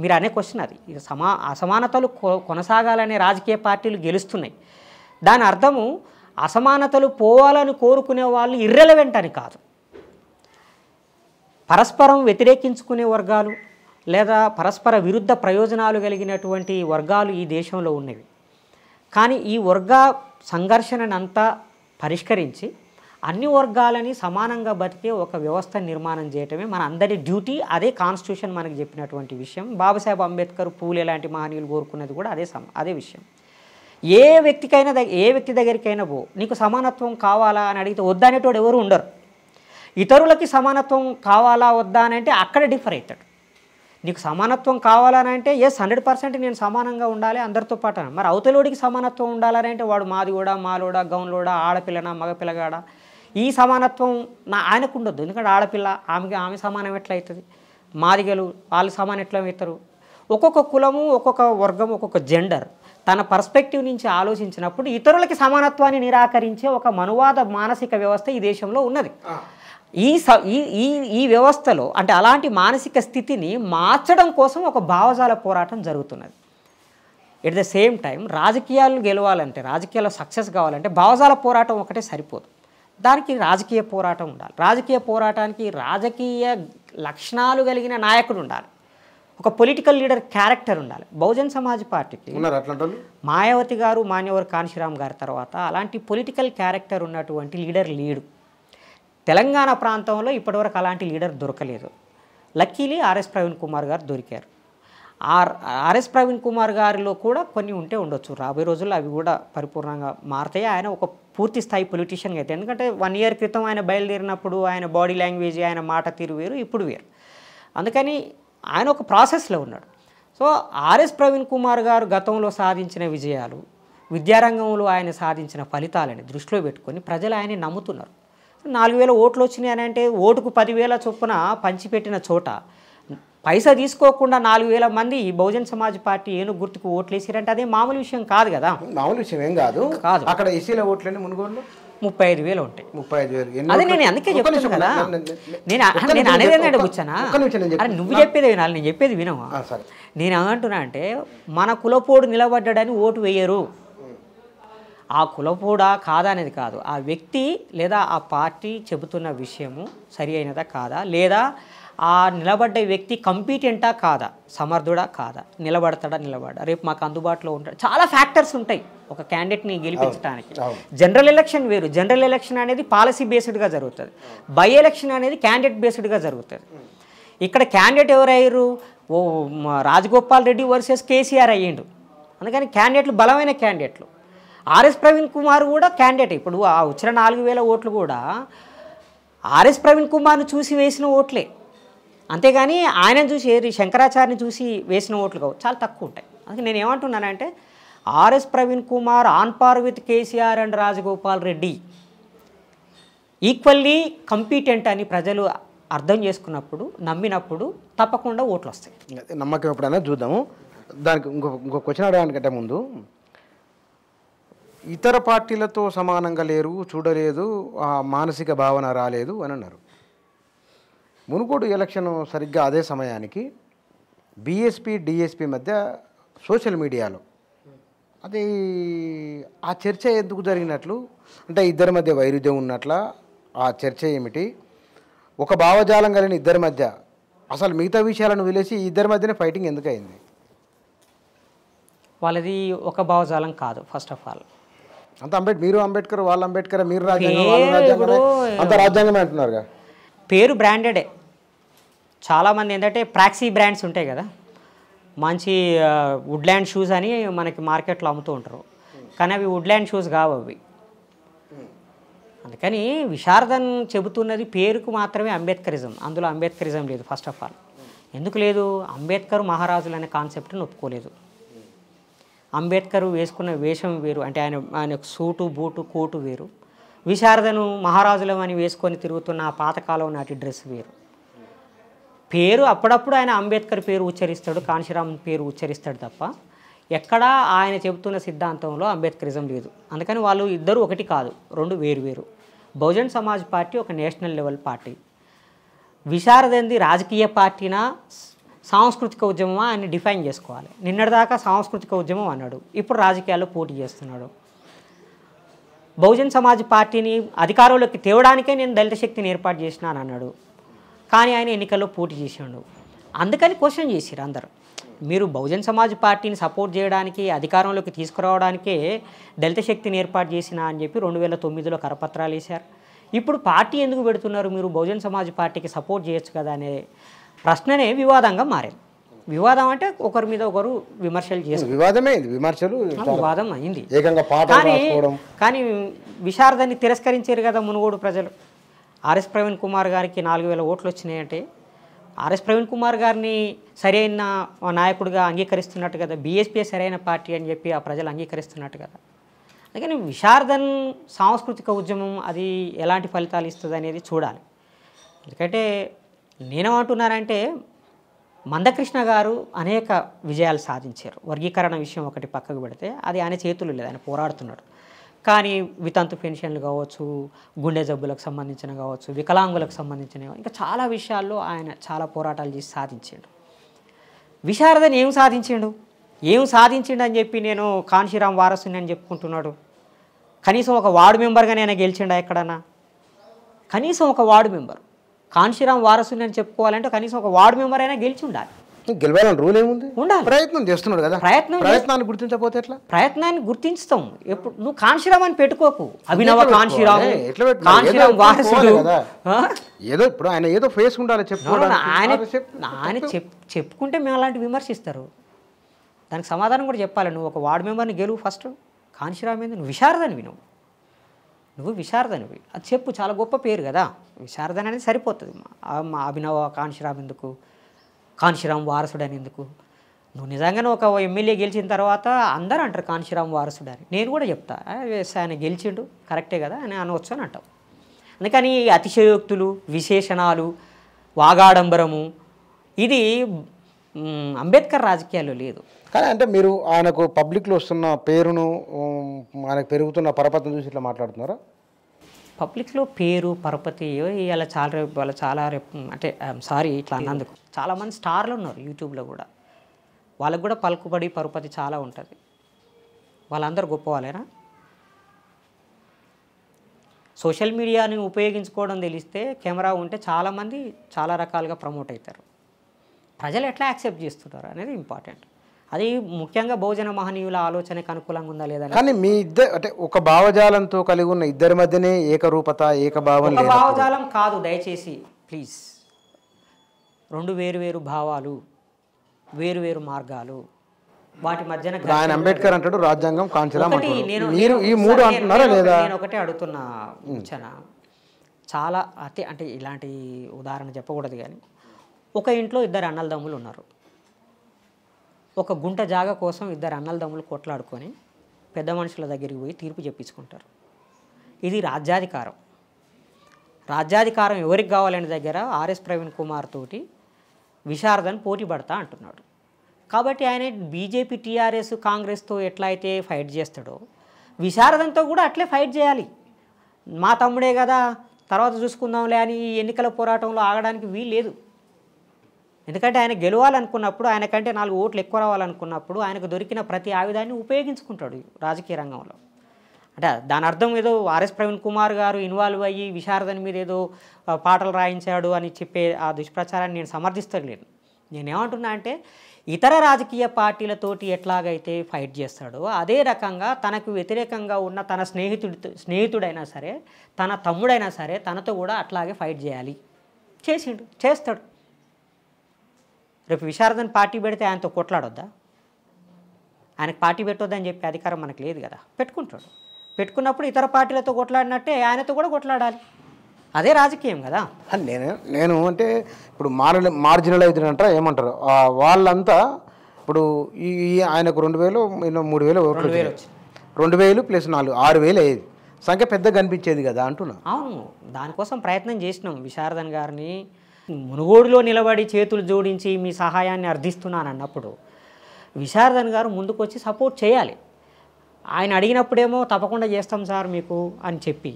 మీరు అనే క్వశ్చన్ అది ఇక సమా అసమానతలు కొనసాగాలనే రాజకీయ పార్టీలు గెలుస్తున్నాయి దాని అర్థము అసమానతలు పోవాలని కోరుకునే వాళ్ళు ఇర్రెలవెంట్ అని కాదు పరస్పరం వ్యతిరేకించుకునే వర్గాలు లేదా పరస్పర విరుద్ధ ప్రయోజనాలు కలిగినటువంటి వర్గాలు ఈ దేశంలో ఉన్నవి కానీ ఈ వర్గ సంఘర్షణనంతా పరిష్కరించి అన్ని వర్గాలని సమానంగా బతికే ఒక వ్యవస్థ నిర్మాణం చేయటమే మన అందరి డ్యూటీ అదే కాన్స్టిట్యూషన్ మనకు చెప్పినటువంటి విషయం బాబాసాహెబ్ అంబేద్కర్ పూలే లాంటి మహనీయులు కోరుకున్నది కూడా అదే సమ అదే విషయం ఏ వ్యక్తికైనా ఏ వ్యక్తి దగ్గరికైనా పో నీకు సమానత్వం కావాలా అని అడిగితే వద్దా అనేటోడు ఎవరు ఉండరు ఇతరులకి సమానత్వం కావాలా వద్దా అని అంటే అక్కడ డిఫర్ అవుతాడు నీకు సమానత్వం కావాలని అంటే ఎస్ హండ్రెడ్ పర్సెంట్ నేను సమానంగా ఉండాలి అందరితో పాటు మరి అవతలోడికి సమానత్వం ఉండాలని అంటే వాడు మాది కూడా మాలోడా గౌన్లోడా ఆడపిల్లనా మగపిల్లగాడా ఈ సమానత్వం నా ఆయనకు ఉండొద్దు ఎందుకంటే ఆడపిల్ల ఆమెకి ఆమె సమానం ఎట్లయితుంది మాదిగలు వాళ్ళు సమానం ఎట్లా అవుతారు ఒక్కొక్క కులము ఒక్కొక్క వర్గం ఒక్కొక్క జెండర్ తన పర్స్పెక్టివ్ నుంచి ఆలోచించినప్పుడు ఇతరులకి సమానత్వాన్ని నిరాకరించే ఒక మనువాద మానసిక వ్యవస్థ ఈ దేశంలో ఉన్నది ఈ స ఈ ఈ వ్యవస్థలో అంటే అలాంటి మానసిక స్థితిని మార్చడం కోసం ఒక భావజాల పోరాటం జరుగుతున్నది ఎట్ ద సేమ్ టైం రాజకీయాలు గెలవాలంటే రాజకీయాల్లో సక్సెస్ కావాలంటే భావజాల పోరాటం ఒకటే సరిపోదు దానికి రాజకీయ పోరాటం ఉండాలి రాజకీయ పోరాటానికి రాజకీయ లక్షణాలు కలిగిన నాయకుడు ఉండాలి ఒక పొలిటికల్ లీడర్ క్యారెక్టర్ ఉండాలి బహుజన్ సమాజ్ పార్టీకి మాయావతి గారు మాన్యవర్ కాన్శీరామ్ గారి తర్వాత అలాంటి పొలిటికల్ క్యారెక్టర్ ఉన్నటువంటి లీడర్ లీడు తెలంగాణ ప్రాంతంలో ఇప్పటివరకు అలాంటి లీడర్ దొరకలేదు లక్కీలీ ఆర్ఎస్ ప్రవీణ్ కుమార్ గారు దొరికారు ఆర్ ఆర్ఎస్ ప్రవీణ్ కుమార్ గారిలో కూడా కొన్ని ఉంటే ఉండొచ్చు రాబోయే రోజుల్లో అవి కూడా పరిపూర్ణంగా మారుతాయి ఆయన ఒక పూర్తి స్థాయి పొలిటీషియన్గా అయితే ఎందుకంటే వన్ ఇయర్ క్రితం ఆయన బయలుదేరినప్పుడు ఆయన బాడీ లాంగ్వేజ్ ఆయన మాట తీరు వేరు ఇప్పుడు వేరు అందుకని ఆయన ఒక ప్రాసెస్లో ఉన్నాడు సో ఆర్ఎస్ ప్రవీణ్ కుమార్ గారు గతంలో సాధించిన విజయాలు విద్యారంగంలో ఆయన సాధించిన ఫలితాలని దృష్టిలో పెట్టుకొని ప్రజలు ఆయన నమ్ముతున్నారు నాలుగు వేల ఓట్లు వచ్చినాయి అని అంటే ఓటుకు పదివేల చొప్పున పంచిపెట్టిన చోట పైసా తీసుకోకుండా నాలుగు వేల మంది ఈ బహుజన్ సమాజ్ పార్టీ ఏను గుర్తుకు ఓట్లేసారంటే అదే మామూలు విషయం కాదు కదా మామూలు విషయం ఏం కాదు కాదు అక్కడ ఎస్సీల ఓట్లని మునుగోళ్ళు ముప్పై ఐదు వేలు ఉంటాయి ముప్పై ఐదు వేలు అదే నేను అందుకే చెప్తాను కదా నేను నేను అనేది ఏంటంటే నువ్వు చెప్పేది వినాలి నేను చెప్పేది వినవు నేను ఏమంటున్నా అంటే మన కులపోడు నిలబడ్డాడని ఓటు వేయరు ఆ కులపోడా కాదా అనేది కాదు ఆ వ్యక్తి లేదా ఆ పార్టీ చెబుతున్న విషయము సరి అయినదా కాదా లేదా ఆ నిలబడ్డ వ్యక్తి కంపీటెంటా కాదా సమర్థుడా కాదా నిలబడతాడా నిలబడా రేపు మాకు అందుబాటులో ఉంటాడు చాలా ఫ్యాక్టర్స్ ఉంటాయి ఒక క్యాండిడేట్ని గెలిపించడానికి జనరల్ ఎలక్షన్ వేరు జనరల్ ఎలక్షన్ అనేది పాలసీ బేస్డ్గా జరుగుతుంది బై ఎలక్షన్ అనేది క్యాండిడేట్ బేస్డ్గా జరుగుతుంది ఇక్కడ క్యాండిడేట్ ఎవరయ్యారు ఓ రాజగోపాల్ రెడ్డి వర్సెస్ కేసీఆర్ అయ్యిండు అందుకని క్యాండిడేట్లు బలమైన క్యాండిడేట్లు ఆర్ఎస్ ప్రవీణ్ కుమార్ కూడా క్యాండిడేట్ ఇప్పుడు ఆ వచ్చిన నాలుగు వేల ఓట్లు కూడా ఆర్ఎస్ ప్రవీణ్ కుమార్ను చూసి వేసిన ఓట్లే అంతేగాని ఆయన చూసి శంకరాచార్యని చూసి వేసిన ఓట్లు కావు చాలా తక్కువ ఉంటాయి అందుకే నేను ఏమంటున్నానంటే RS Praveen Kumar on par with KCR and Rajagopal Reddy equally competent అని ప్రజలు అర్థం చేసుకున్నప్పుడు నమ్మినప్పుడు తప్పకుండా ఓట్లు వస్తాయి నమ్మకం ఎప్పుడైనా చూద్దాము దానికి ఇంకో ఇంకో క్వశ్చన్ అడగడానికంటే ముందు ఇతర పార్టీలతో సమానంగా లేరు చూడలేదు మానసిక భావన రాలేదు అని అన్నారు మునుగోడు ఎలక్షన్ సరిగ్గా అదే సమయానికి బీఎస్పీ డిఎస్పీ మధ్య సోషల్ మీడియాలో అది ఆ చర్చ ఎందుకు జరిగినట్లు అంటే ఇద్దరి మధ్య వైరుధ్యం ఉన్నట్ల ఆ చర్చ ఏమిటి ఒక భావజాలం కలిగిన ఇద్దరి మధ్య అసలు మిగతా విషయాలను విలేసి ఇద్దరి మధ్యనే ఫైటింగ్ ఎందుకు అయింది వాళ్ళది ఒక భావజాలం కాదు ఫస్ట్ ఆఫ్ ఆల్ అంత అంబేద్కర్ మీరు అంబేద్కర్ వాళ్ళు అంబేద్కర్ మీరు రాజ్యాంగం అంత రాజ్యాంగమే అంటున్నారుగా పేరు బ్రాండెడే చాలామంది ఏంటంటే ప్రాక్సీ బ్రాండ్స్ ఉంటాయి కదా మంచి వుడ్ల్యాండ్ షూస్ అని మనకి మార్కెట్లో అమ్ముతూ ఉంటారు కానీ అవి వుడ్ల్యాండ్ షూస్ కావు అవి అందుకని విశారదన్ చెబుతున్నది పేరుకు మాత్రమే అంబేద్కరిజం అందులో అంబేద్కరిజం లేదు ఫస్ట్ ఆఫ్ ఆల్ ఎందుకు లేదు అంబేద్కర్ మహారాజులు అనే కాన్సెప్ట్ని ఒప్పుకోలేదు అంబేద్కర్ వేసుకున్న వేషం వేరు అంటే ఆయన ఆయన సూటు బూటు కోటు వేరు విశారదను మహారాజులం అని వేసుకొని తిరుగుతున్న ఆ పాతకాలం నాటి డ్రెస్ వేరు పేరు అప్పుడప్పుడు ఆయన అంబేద్కర్ పేరు ఉచ్చరిస్తాడు కాంశీరామ్ పేరు ఉచ్చరిస్తాడు తప్ప ఎక్కడా ఆయన చెబుతున్న సిద్ధాంతంలో అంబేద్కరిజం లేదు అందుకని వాళ్ళు ఇద్దరు ఒకటి కాదు రెండు వేరు వేరు బహుజన్ సమాజ్ పార్టీ ఒక నేషనల్ లెవెల్ పార్టీ విశారదంది రాజకీయ పార్టీనా సాంస్కృతిక ఉద్యమమా అని డిఫైన్ చేసుకోవాలి నిన్నటిదాకా సాంస్కృతిక ఉద్యమం అన్నాడు ఇప్పుడు రాజకీయాల్లో పోటీ చేస్తున్నాడు బహుజన్ సమాజ్ పార్టీని అధికారంలోకి తేవడానికే నేను దళిత శక్తిని ఏర్పాటు చేసినాను అన్నాడు కానీ ఆయన ఎన్నికల్లో పోటీ చేసిండు అందుకని క్వశ్చన్ చేశారు అందరు మీరు బహుజన్ సమాజ్ పార్టీని సపోర్ట్ చేయడానికి అధికారంలోకి తీసుకురావడానికే దళిత శక్తిని ఏర్పాటు చేసిన అని చెప్పి రెండు వేల తొమ్మిదిలో కరపత్రాలు వేశారు ఇప్పుడు పార్టీ ఎందుకు పెడుతున్నారు మీరు బహుజన్ సమాజ్ పార్టీకి సపోర్ట్ చేయొచ్చు కదా అనే ప్రశ్ననే వివాదంగా మారింది వివాదం అంటే ఒకరి మీద ఒకరు విమర్శలు చేస్తారు వివాదమే విమర్శలు వివాదం అయింది కానీ కానీ విశారదాన్ని తిరస్కరించారు కదా మునుగోడు ప్రజలు ఆర్ఎస్ ప్రవీణ్ కుమార్ గారికి నాలుగు వేల ఓట్లు వచ్చినాయంటే ఆర్ఎస్ ప్రవీణ్ కుమార్ గారిని సరైన నాయకుడిగా అంగీకరిస్తున్నట్టు కదా బీఎస్పీ సరైన పార్టీ అని చెప్పి ఆ ప్రజలు అంగీకరిస్తున్నట్టు కదా అందుకని విశారదన్ సాంస్కృతిక ఉద్యమం అది ఎలాంటి ఫలితాలు ఇస్తుంది అనేది చూడాలి ఎందుకంటే నేనేమంటున్నానంటే మందకృష్ణ గారు అనేక విజయాలు సాధించారు వర్గీకరణ విషయం ఒకటి పక్కకు పెడితే అది ఆయన చేతులు లేదు ఆయన పోరాడుతున్నాడు కానీ వితంతు పెన్షన్లు కావచ్చు గుండె జబ్బులకు సంబంధించిన కావచ్చు వికలాంగులకు సంబంధించిన ఇంకా చాలా విషయాల్లో ఆయన చాలా పోరాటాలు చేసి సాధించాడు విశారదని ఏం సాధించాడు ఏం సాధించిండు అని చెప్పి నేను కాన్శీరామ్ వారసుని అని చెప్పుకుంటున్నాడు కనీసం ఒక వార్డు మెంబర్గా నేను గెలిచిండా ఎక్కడన్నా కనీసం ఒక వార్డు మెంబర్ కాన్షిరామ్ వారసుని చెప్పుకోవాలంటే కనీసం ఒక వార్డు మెంబర్ అయినా గెలిచి ఉండాలి గెలవాలని రూల్ ఏముంది ఉండాలి ప్రయత్నం చేస్తున్నాడు కదా ప్రయత్నం ప్రయత్నాన్ని గుర్తించకపోతే ఎట్లా ప్రయత్నాన్ని గుర్తించుతాం ఎప్పుడు నువ్వు కాన్షిరామ్ అని పెట్టుకోకు అభినవ కాంశీరామ్ కాన్షిరామ్ వారసుడు ఏదో ఇప్పుడు ఆయన ఏదో ఫేస్ ఉండాలి చెప్పుకోవడం ఆయన ఆయన చెప్పుకుంటే మేము అలాంటి విమర్శిస్తారు దానికి సమాధానం కూడా చెప్పాలి నువ్వు ఒక వార్డు మెంబర్ని గెలువు ఫస్ట్ కాంశీరామ్ మీద నువ్వు విశారదని వినవు నువ్వు విశారదనివి అది చెప్పు చాలా గొప్ప పేరు కదా విశారదన అనేది సరిపోతుంది మా అభినవ కాంశీరామ్ ఎందుకు కాంశీరామ్ వారసుడు అని ఎందుకు నువ్వు నిజంగానే ఒక ఎమ్మెల్యే గెలిచిన తర్వాత అందరూ అంటారు కాంశీరామ్ వారసుడు అని నేను కూడా చెప్తాను ఆయన గెలిచిండు కరెక్టే కదా అని అనవచ్చు అని అంటావు అందుకని అతిశయోక్తులు విశేషణాలు వాగాడంబరము ఇది అంబేద్కర్ రాజకీయాల్లో లేదు కానీ అంటే మీరు ఆయనకు పబ్లిక్లో వస్తున్న పేరును ఆయనకు పెరుగుతున్న పరపతిని చూసి ఇట్లా మాట్లాడుతున్నారా పబ్లిక్లో పేరు పరపతి ఇలా చాలా రేపు వాళ్ళు చాలా రేపు అంటే సారీ ఇట్లా అన్నందుకు చాలామంది స్టార్లు ఉన్నారు యూట్యూబ్లో కూడా వాళ్ళకు కూడా పలుకుబడి పరపతి చాలా ఉంటుంది వాళ్ళందరూ గొప్ప వాళ్ళేనా సోషల్ మీడియాని ఉపయోగించుకోవడం తెలిస్తే కెమెరా ఉంటే చాలామంది చాలా రకాలుగా ప్రమోట్ అవుతారు ప్రజలు ఎట్లా యాక్సెప్ట్ చేస్తున్నారు అనేది ఇంపార్టెంట్ అది ముఖ్యంగా భోజన మహనీయుల ఆలోచనకు అనుకూలంగా ఉందా లేదా కానీ మీ ఇద్దరు అంటే ఒక భావజాలంతో కలిగి ఉన్న ఇద్దరి మధ్యనే ఏకరూపత ఏకభావం భావజాలం కాదు దయచేసి ప్లీజ్ రెండు వేరు వేరు భావాలు వేరు వేరు మార్గాలు వాటి మధ్యన ఆయన అంబేద్కర్ అంటాడు రాజ్యాంగం కాంచరామ్ నేను ఈ మూడు అంటున్నారా లేదా నేను ఒకటే అడుగుతున్నా చన చాలా అతి అంటే ఇలాంటి ఉదాహరణ చెప్పకూడదు కానీ ఒక ఇంట్లో ఇద్దరు అన్నలదమ్ములు ఉన్నారు ఒక గుంట జాగ కోసం ఇద్దరు అన్నలదమ్ములు కొట్లాడుకొని పెద్ద మనుషుల దగ్గరికి పోయి తీర్పు చెప్పించుకుంటారు ఇది రాజ్యాధికారం రాజ్యాధికారం ఎవరికి కావాలనే దగ్గర ఆర్ఎస్ ప్రవీణ్ కుమార్ తోటి విశారదని పోటీ పడతా అంటున్నాడు కాబట్టి ఆయన బీజేపీ టీఆర్ఎస్ కాంగ్రెస్తో ఎట్లా అయితే ఫైట్ చేస్తాడో విశారదంతో కూడా అట్లే ఫైట్ చేయాలి మా తమ్ముడే కదా తర్వాత చూసుకుందాంలే అని ఎన్నికల పోరాటంలో ఆగడానికి వీలు లేదు ఎందుకంటే ఆయన గెలవాలనుకున్నప్పుడు ఆయన కంటే నాలుగు ఓట్లు ఎక్కువ రావాలనుకున్నప్పుడు ఆయనకు దొరికిన ప్రతి ఆయుధాన్ని ఉపయోగించుకుంటాడు రాజకీయ రంగంలో అంటే దాని అర్థం ఏదో ఆర్ఎస్ ప్రవీణ్ కుమార్ గారు ఇన్వాల్వ్ అయ్యి విశారదని మీద ఏదో పాటలు రాయించాడు అని చెప్పే ఆ దుష్ప్రచారాన్ని నేను సమర్థిస్తలేను నేనేమంటున్నా అంటే ఇతర రాజకీయ పార్టీలతోటి ఎట్లాగైతే ఫైట్ చేస్తాడో అదే రకంగా తనకు వ్యతిరేకంగా ఉన్న తన స్నేహితుడితో స్నేహితుడైనా సరే తన తమ్ముడైనా సరే తనతో కూడా అట్లాగే ఫైట్ చేయాలి చేసిండు చేస్తాడు రేపు విశారదన్ పార్టీ పెడితే ఆయనతో కొట్లాడొద్దా ఆయనకు పార్టీ పెట్టొద్దని చెప్పే అధికారం మనకు లేదు కదా పెట్టుకుంటాడు పెట్టుకున్నప్పుడు ఇతర పార్టీలతో కొట్లాడినట్టే ఆయనతో కూడా కొట్లాడాలి అదే రాజకీయం కదా నేను నేను అంటే ఇప్పుడు మార్ మార్జినల్ అవుతున్నట్ట ఏమంటారు వాళ్ళంతా ఇప్పుడు ఈ ఆయనకు రెండు వేలు మూడు వేలు రెండు వేలు ప్లస్ నాలుగు ఆరు వేలు అయ్యేది సంఖ్య పెద్దగా కనిపించేది కదా అంటున్నా అవును దానికోసం ప్రయత్నం చేసినాం విశారదన్ గారిని మునుగోడులో నిలబడి చేతులు జోడించి మీ సహాయాన్ని అర్థిస్తున్నాను అన్నప్పుడు విశారదన్ గారు ముందుకొచ్చి సపోర్ట్ చేయాలి ఆయన అడిగినప్పుడేమో తప్పకుండా చేస్తాం సార్ మీకు అని చెప్పి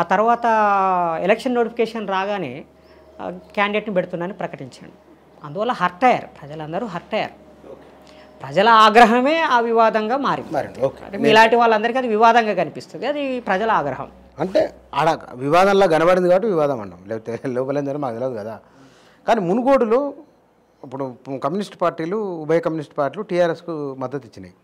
ఆ తర్వాత ఎలక్షన్ నోటిఫికేషన్ రాగానే క్యాండిడేట్ని పెడుతున్నానని ప్రకటించండి అందువల్ల హర్ట్ అయ్యారు ప్రజలందరూ హర్ట్ అయ్యారు ప్రజల ఆగ్రహమే ఆ వివాదంగా మారింది మీలాంటి వాళ్ళందరికీ అది వివాదంగా కనిపిస్తుంది అది ప్రజల ఆగ్రహం అంటే ఆడ వివాదంలా కనబడింది కాబట్టి వివాదం అన్నాం లేకపోతే లోపలేం జరిగిన మాకు తెలియదు కదా కానీ మునుగోడులో ఇప్పుడు కమ్యూనిస్ట్ పార్టీలు ఉభయ కమ్యూనిస్ట్ పార్టీలు టీఆర్ఎస్కు మద్దతు ఇచ్చినాయి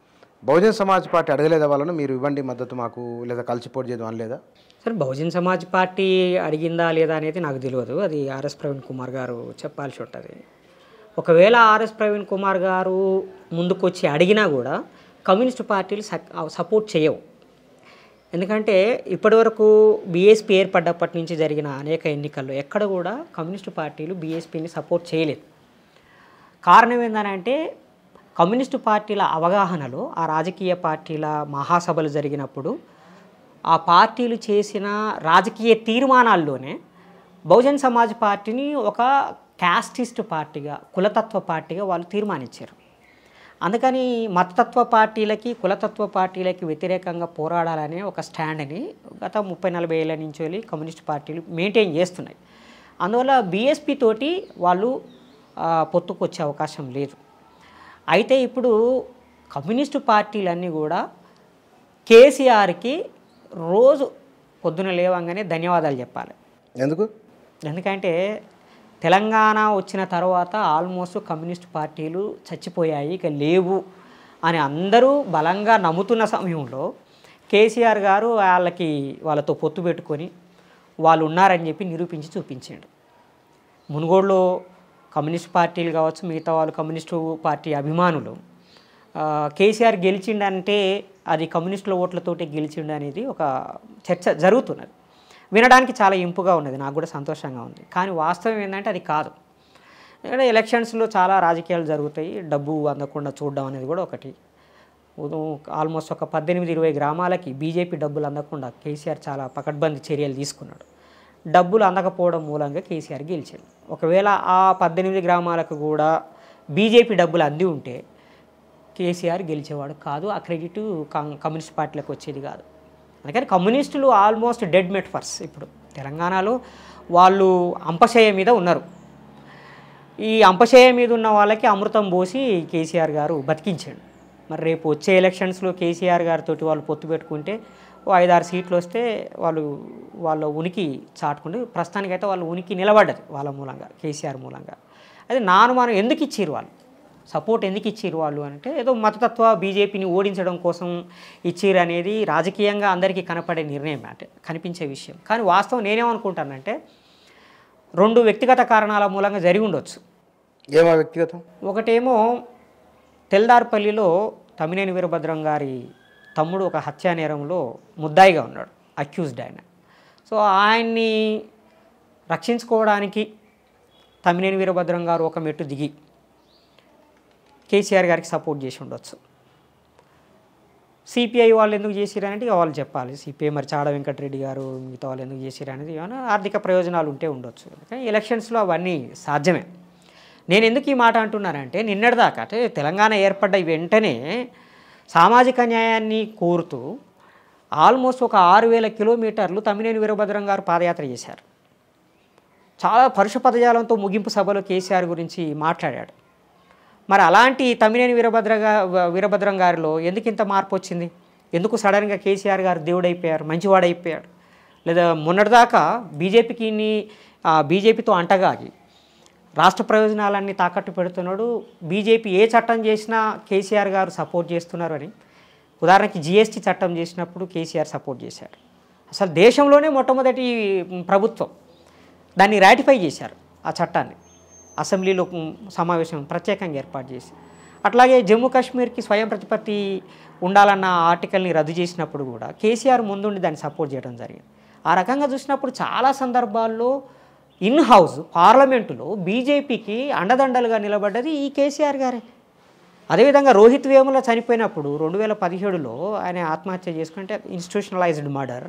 బహుజన సమాజ్ పార్టీ అడగలేదు వాళ్ళను మీరు ఇవ్వండి మద్దతు మాకు లేదా కలిసిపోటు చేద్దాం అనలేదా సార్ బహుజన్ సమాజ్ పార్టీ అడిగిందా లేదా అనేది నాకు తెలియదు అది ఆర్ఎస్ ప్రవీణ్ కుమార్ గారు చెప్పాల్సి ఉంటుంది ఒకవేళ ఆర్ఎస్ ప్రవీణ్ కుమార్ గారు ముందుకొచ్చి అడిగినా కూడా కమ్యూనిస్ట్ పార్టీలు సపోర్ట్ చేయవు ఎందుకంటే ఇప్పటివరకు బీఎస్పీ ఏర్పడ్డప్పటి నుంచి జరిగిన అనేక ఎన్నికల్లో ఎక్కడ కూడా కమ్యూనిస్టు పార్టీలు బీఎస్పీని సపోర్ట్ చేయలేదు కారణం ఏంటంటే కమ్యూనిస్టు పార్టీల అవగాహనలో ఆ రాజకీయ పార్టీల మహాసభలు జరిగినప్పుడు ఆ పార్టీలు చేసిన రాజకీయ తీర్మానాల్లోనే బహుజన్ సమాజ్ పార్టీని ఒక క్యాస్టిస్ట్ పార్టీగా కులతత్వ పార్టీగా వాళ్ళు తీర్మానించారు అందుకని మతతత్వ పార్టీలకి కులతత్వ పార్టీలకి వ్యతిరేకంగా పోరాడాలనే ఒక స్టాండ్ని గత ముప్పై నలభై ఏళ్ళ నుంచి వెళ్ళి కమ్యూనిస్ట్ పార్టీలు మెయింటైన్ చేస్తున్నాయి అందువల్ల బీఎస్పీ తోటి వాళ్ళు పొత్తుకొచ్చే అవకాశం లేదు అయితే ఇప్పుడు కమ్యూనిస్టు పార్టీలన్నీ కూడా కేసీఆర్కి రోజు పొద్దున లేవంగానే ధన్యవాదాలు చెప్పాలి ఎందుకు ఎందుకంటే తెలంగాణ వచ్చిన తర్వాత ఆల్మోస్ట్ కమ్యూనిస్ట్ పార్టీలు చచ్చిపోయాయి ఇక లేవు అని అందరూ బలంగా నమ్ముతున్న సమయంలో కేసీఆర్ గారు వాళ్ళకి వాళ్ళతో పొత్తు పెట్టుకొని వాళ్ళు ఉన్నారని చెప్పి నిరూపించి చూపించాడు మునుగోడులో కమ్యూనిస్ట్ పార్టీలు కావచ్చు మిగతా వాళ్ళు కమ్యూనిస్టు పార్టీ అభిమానులు కేసీఆర్ గెలిచిండంటే అది కమ్యూనిస్టుల ఓట్లతోటే గెలిచిండు అనేది ఒక చర్చ జరుగుతున్నది వినడానికి చాలా ఇంపుగా ఉన్నది నాకు కూడా సంతోషంగా ఉంది కానీ వాస్తవం ఏంటంటే అది కాదు ఎందుకంటే ఎలక్షన్స్లో చాలా రాజకీయాలు జరుగుతాయి డబ్బు అందకుండా చూడడం అనేది కూడా ఒకటి ఆల్మోస్ట్ ఒక పద్దెనిమిది ఇరవై గ్రామాలకి బీజేపీ డబ్బులు అందకుండా కేసీఆర్ చాలా పకడ్బందీ చర్యలు తీసుకున్నాడు డబ్బులు అందకపోవడం మూలంగా కేసీఆర్ గెలిచాడు ఒకవేళ ఆ పద్దెనిమిది గ్రామాలకు కూడా బీజేపీ డబ్బులు అంది ఉంటే కేసీఆర్ గెలిచేవాడు కాదు ఆ క్రెడిట్ కమ్యూనిస్ట్ పార్టీలకు వచ్చేది కాదు అందుకని కమ్యూనిస్టులు ఆల్మోస్ట్ డెడ్ మెట్ఫర్స్ ఇప్పుడు తెలంగాణలో వాళ్ళు అంపశయ మీద ఉన్నారు ఈ అంపశయ మీద ఉన్న వాళ్ళకి అమృతం పోసి కేసీఆర్ గారు బతికించాడు మరి రేపు వచ్చే ఎలక్షన్స్లో కేసీఆర్ గారితో వాళ్ళు పొత్తు పెట్టుకుంటే ఓ ఐదారు సీట్లు వస్తే వాళ్ళు వాళ్ళ ఉనికి చాటుకుంటే ప్రస్తుతానికైతే వాళ్ళు ఉనికి నిలబడ్డది వాళ్ళ మూలంగా కేసీఆర్ మూలంగా అదే నాను మనం ఎందుకు ఇచ్చారు వాళ్ళు సపోర్ట్ ఎందుకు ఇచ్చారు వాళ్ళు అంటే ఏదో మతతత్వ బీజేపీని ఓడించడం కోసం ఇచ్చారు అనేది రాజకీయంగా అందరికీ కనపడే నిర్ణయం అంటే కనిపించే విషయం కానీ వాస్తవం నేనేమనుకుంటానంటే రెండు వ్యక్తిగత కారణాల మూలంగా జరిగి ఉండొచ్చు ఏమో వ్యక్తిగతం ఒకటేమో తెల్దార్పల్లిలో తమినేని వీరభద్రం గారి తమ్ముడు ఒక హత్యా నేరంలో ముద్దాయిగా ఉన్నాడు అక్యూజ్డ్ ఆయన సో ఆయన్ని రక్షించుకోవడానికి తమినేని వీరభద్రం గారు ఒక మెట్టు దిగి కేసీఆర్ గారికి సపోర్ట్ చేసి ఉండొచ్చు సిపిఐ వాళ్ళు ఎందుకు చేసిరు అనేది వాళ్ళు చెప్పాలి సిపిఐ మరి చాడ వెంకటరెడ్డి గారు మిగతా వాళ్ళు ఎందుకు చేసిరు అనేది ఏమైనా ఆర్థిక ప్రయోజనాలు ఉంటే ఉండొచ్చు కానీ ఎలక్షన్స్లో అవన్నీ సాధ్యమే నేను ఎందుకు ఈ మాట అంటున్నానంటే నిన్నటిదాకా అంటే తెలంగాణ ఏర్పడ్డ వెంటనే సామాజిక న్యాయాన్ని కోరుతూ ఆల్మోస్ట్ ఒక ఆరు వేల కిలోమీటర్లు తమ్మినేని వీరభద్రం గారు పాదయాత్ర చేశారు చాలా పరుష పదజాలంతో ముగింపు సభలో కేసీఆర్ గురించి మాట్లాడాడు మరి అలాంటి తమ్మినేని వీరభద్ర వీరభద్రం గారిలో ఎందుకు ఇంత మార్పు వచ్చింది ఎందుకు సడన్గా కేసీఆర్ గారు దేవుడైపోయారు మంచివాడైపోయాడు లేదా మొన్నటిదాకా బీజేపీకి బీజేపీతో అంటగాగి రాష్ట్ర ప్రయోజనాలన్నీ తాకట్టు పెడుతున్నాడు బీజేపీ ఏ చట్టం చేసినా కేసీఆర్ గారు సపోర్ట్ చేస్తున్నారు అని ఉదాహరణకి జిఎస్టీ చట్టం చేసినప్పుడు కేసీఆర్ సపోర్ట్ చేశారు అసలు దేశంలోనే మొట్టమొదటి ప్రభుత్వం దాన్ని రాటిఫై చేశారు ఆ చట్టాన్ని అసెంబ్లీలో సమావేశం ప్రత్యేకంగా ఏర్పాటు చేసి అట్లాగే జమ్మూ కాశ్మీర్కి స్వయం ప్రతిపత్తి ఉండాలన్న ఆర్టికల్ని రద్దు చేసినప్పుడు కూడా కేసీఆర్ ముందుండి దాన్ని సపోర్ట్ చేయడం జరిగింది ఆ రకంగా చూసినప్పుడు చాలా సందర్భాల్లో ఇన్ హౌస్ పార్లమెంటులో బీజేపీకి అండదండలుగా నిలబడ్డది ఈ కేసీఆర్ గారే అదేవిధంగా రోహిత్ వేముల చనిపోయినప్పుడు రెండు వేల పదిహేడులో ఆయన ఆత్మహత్య చేసుకుంటే institutionalized murder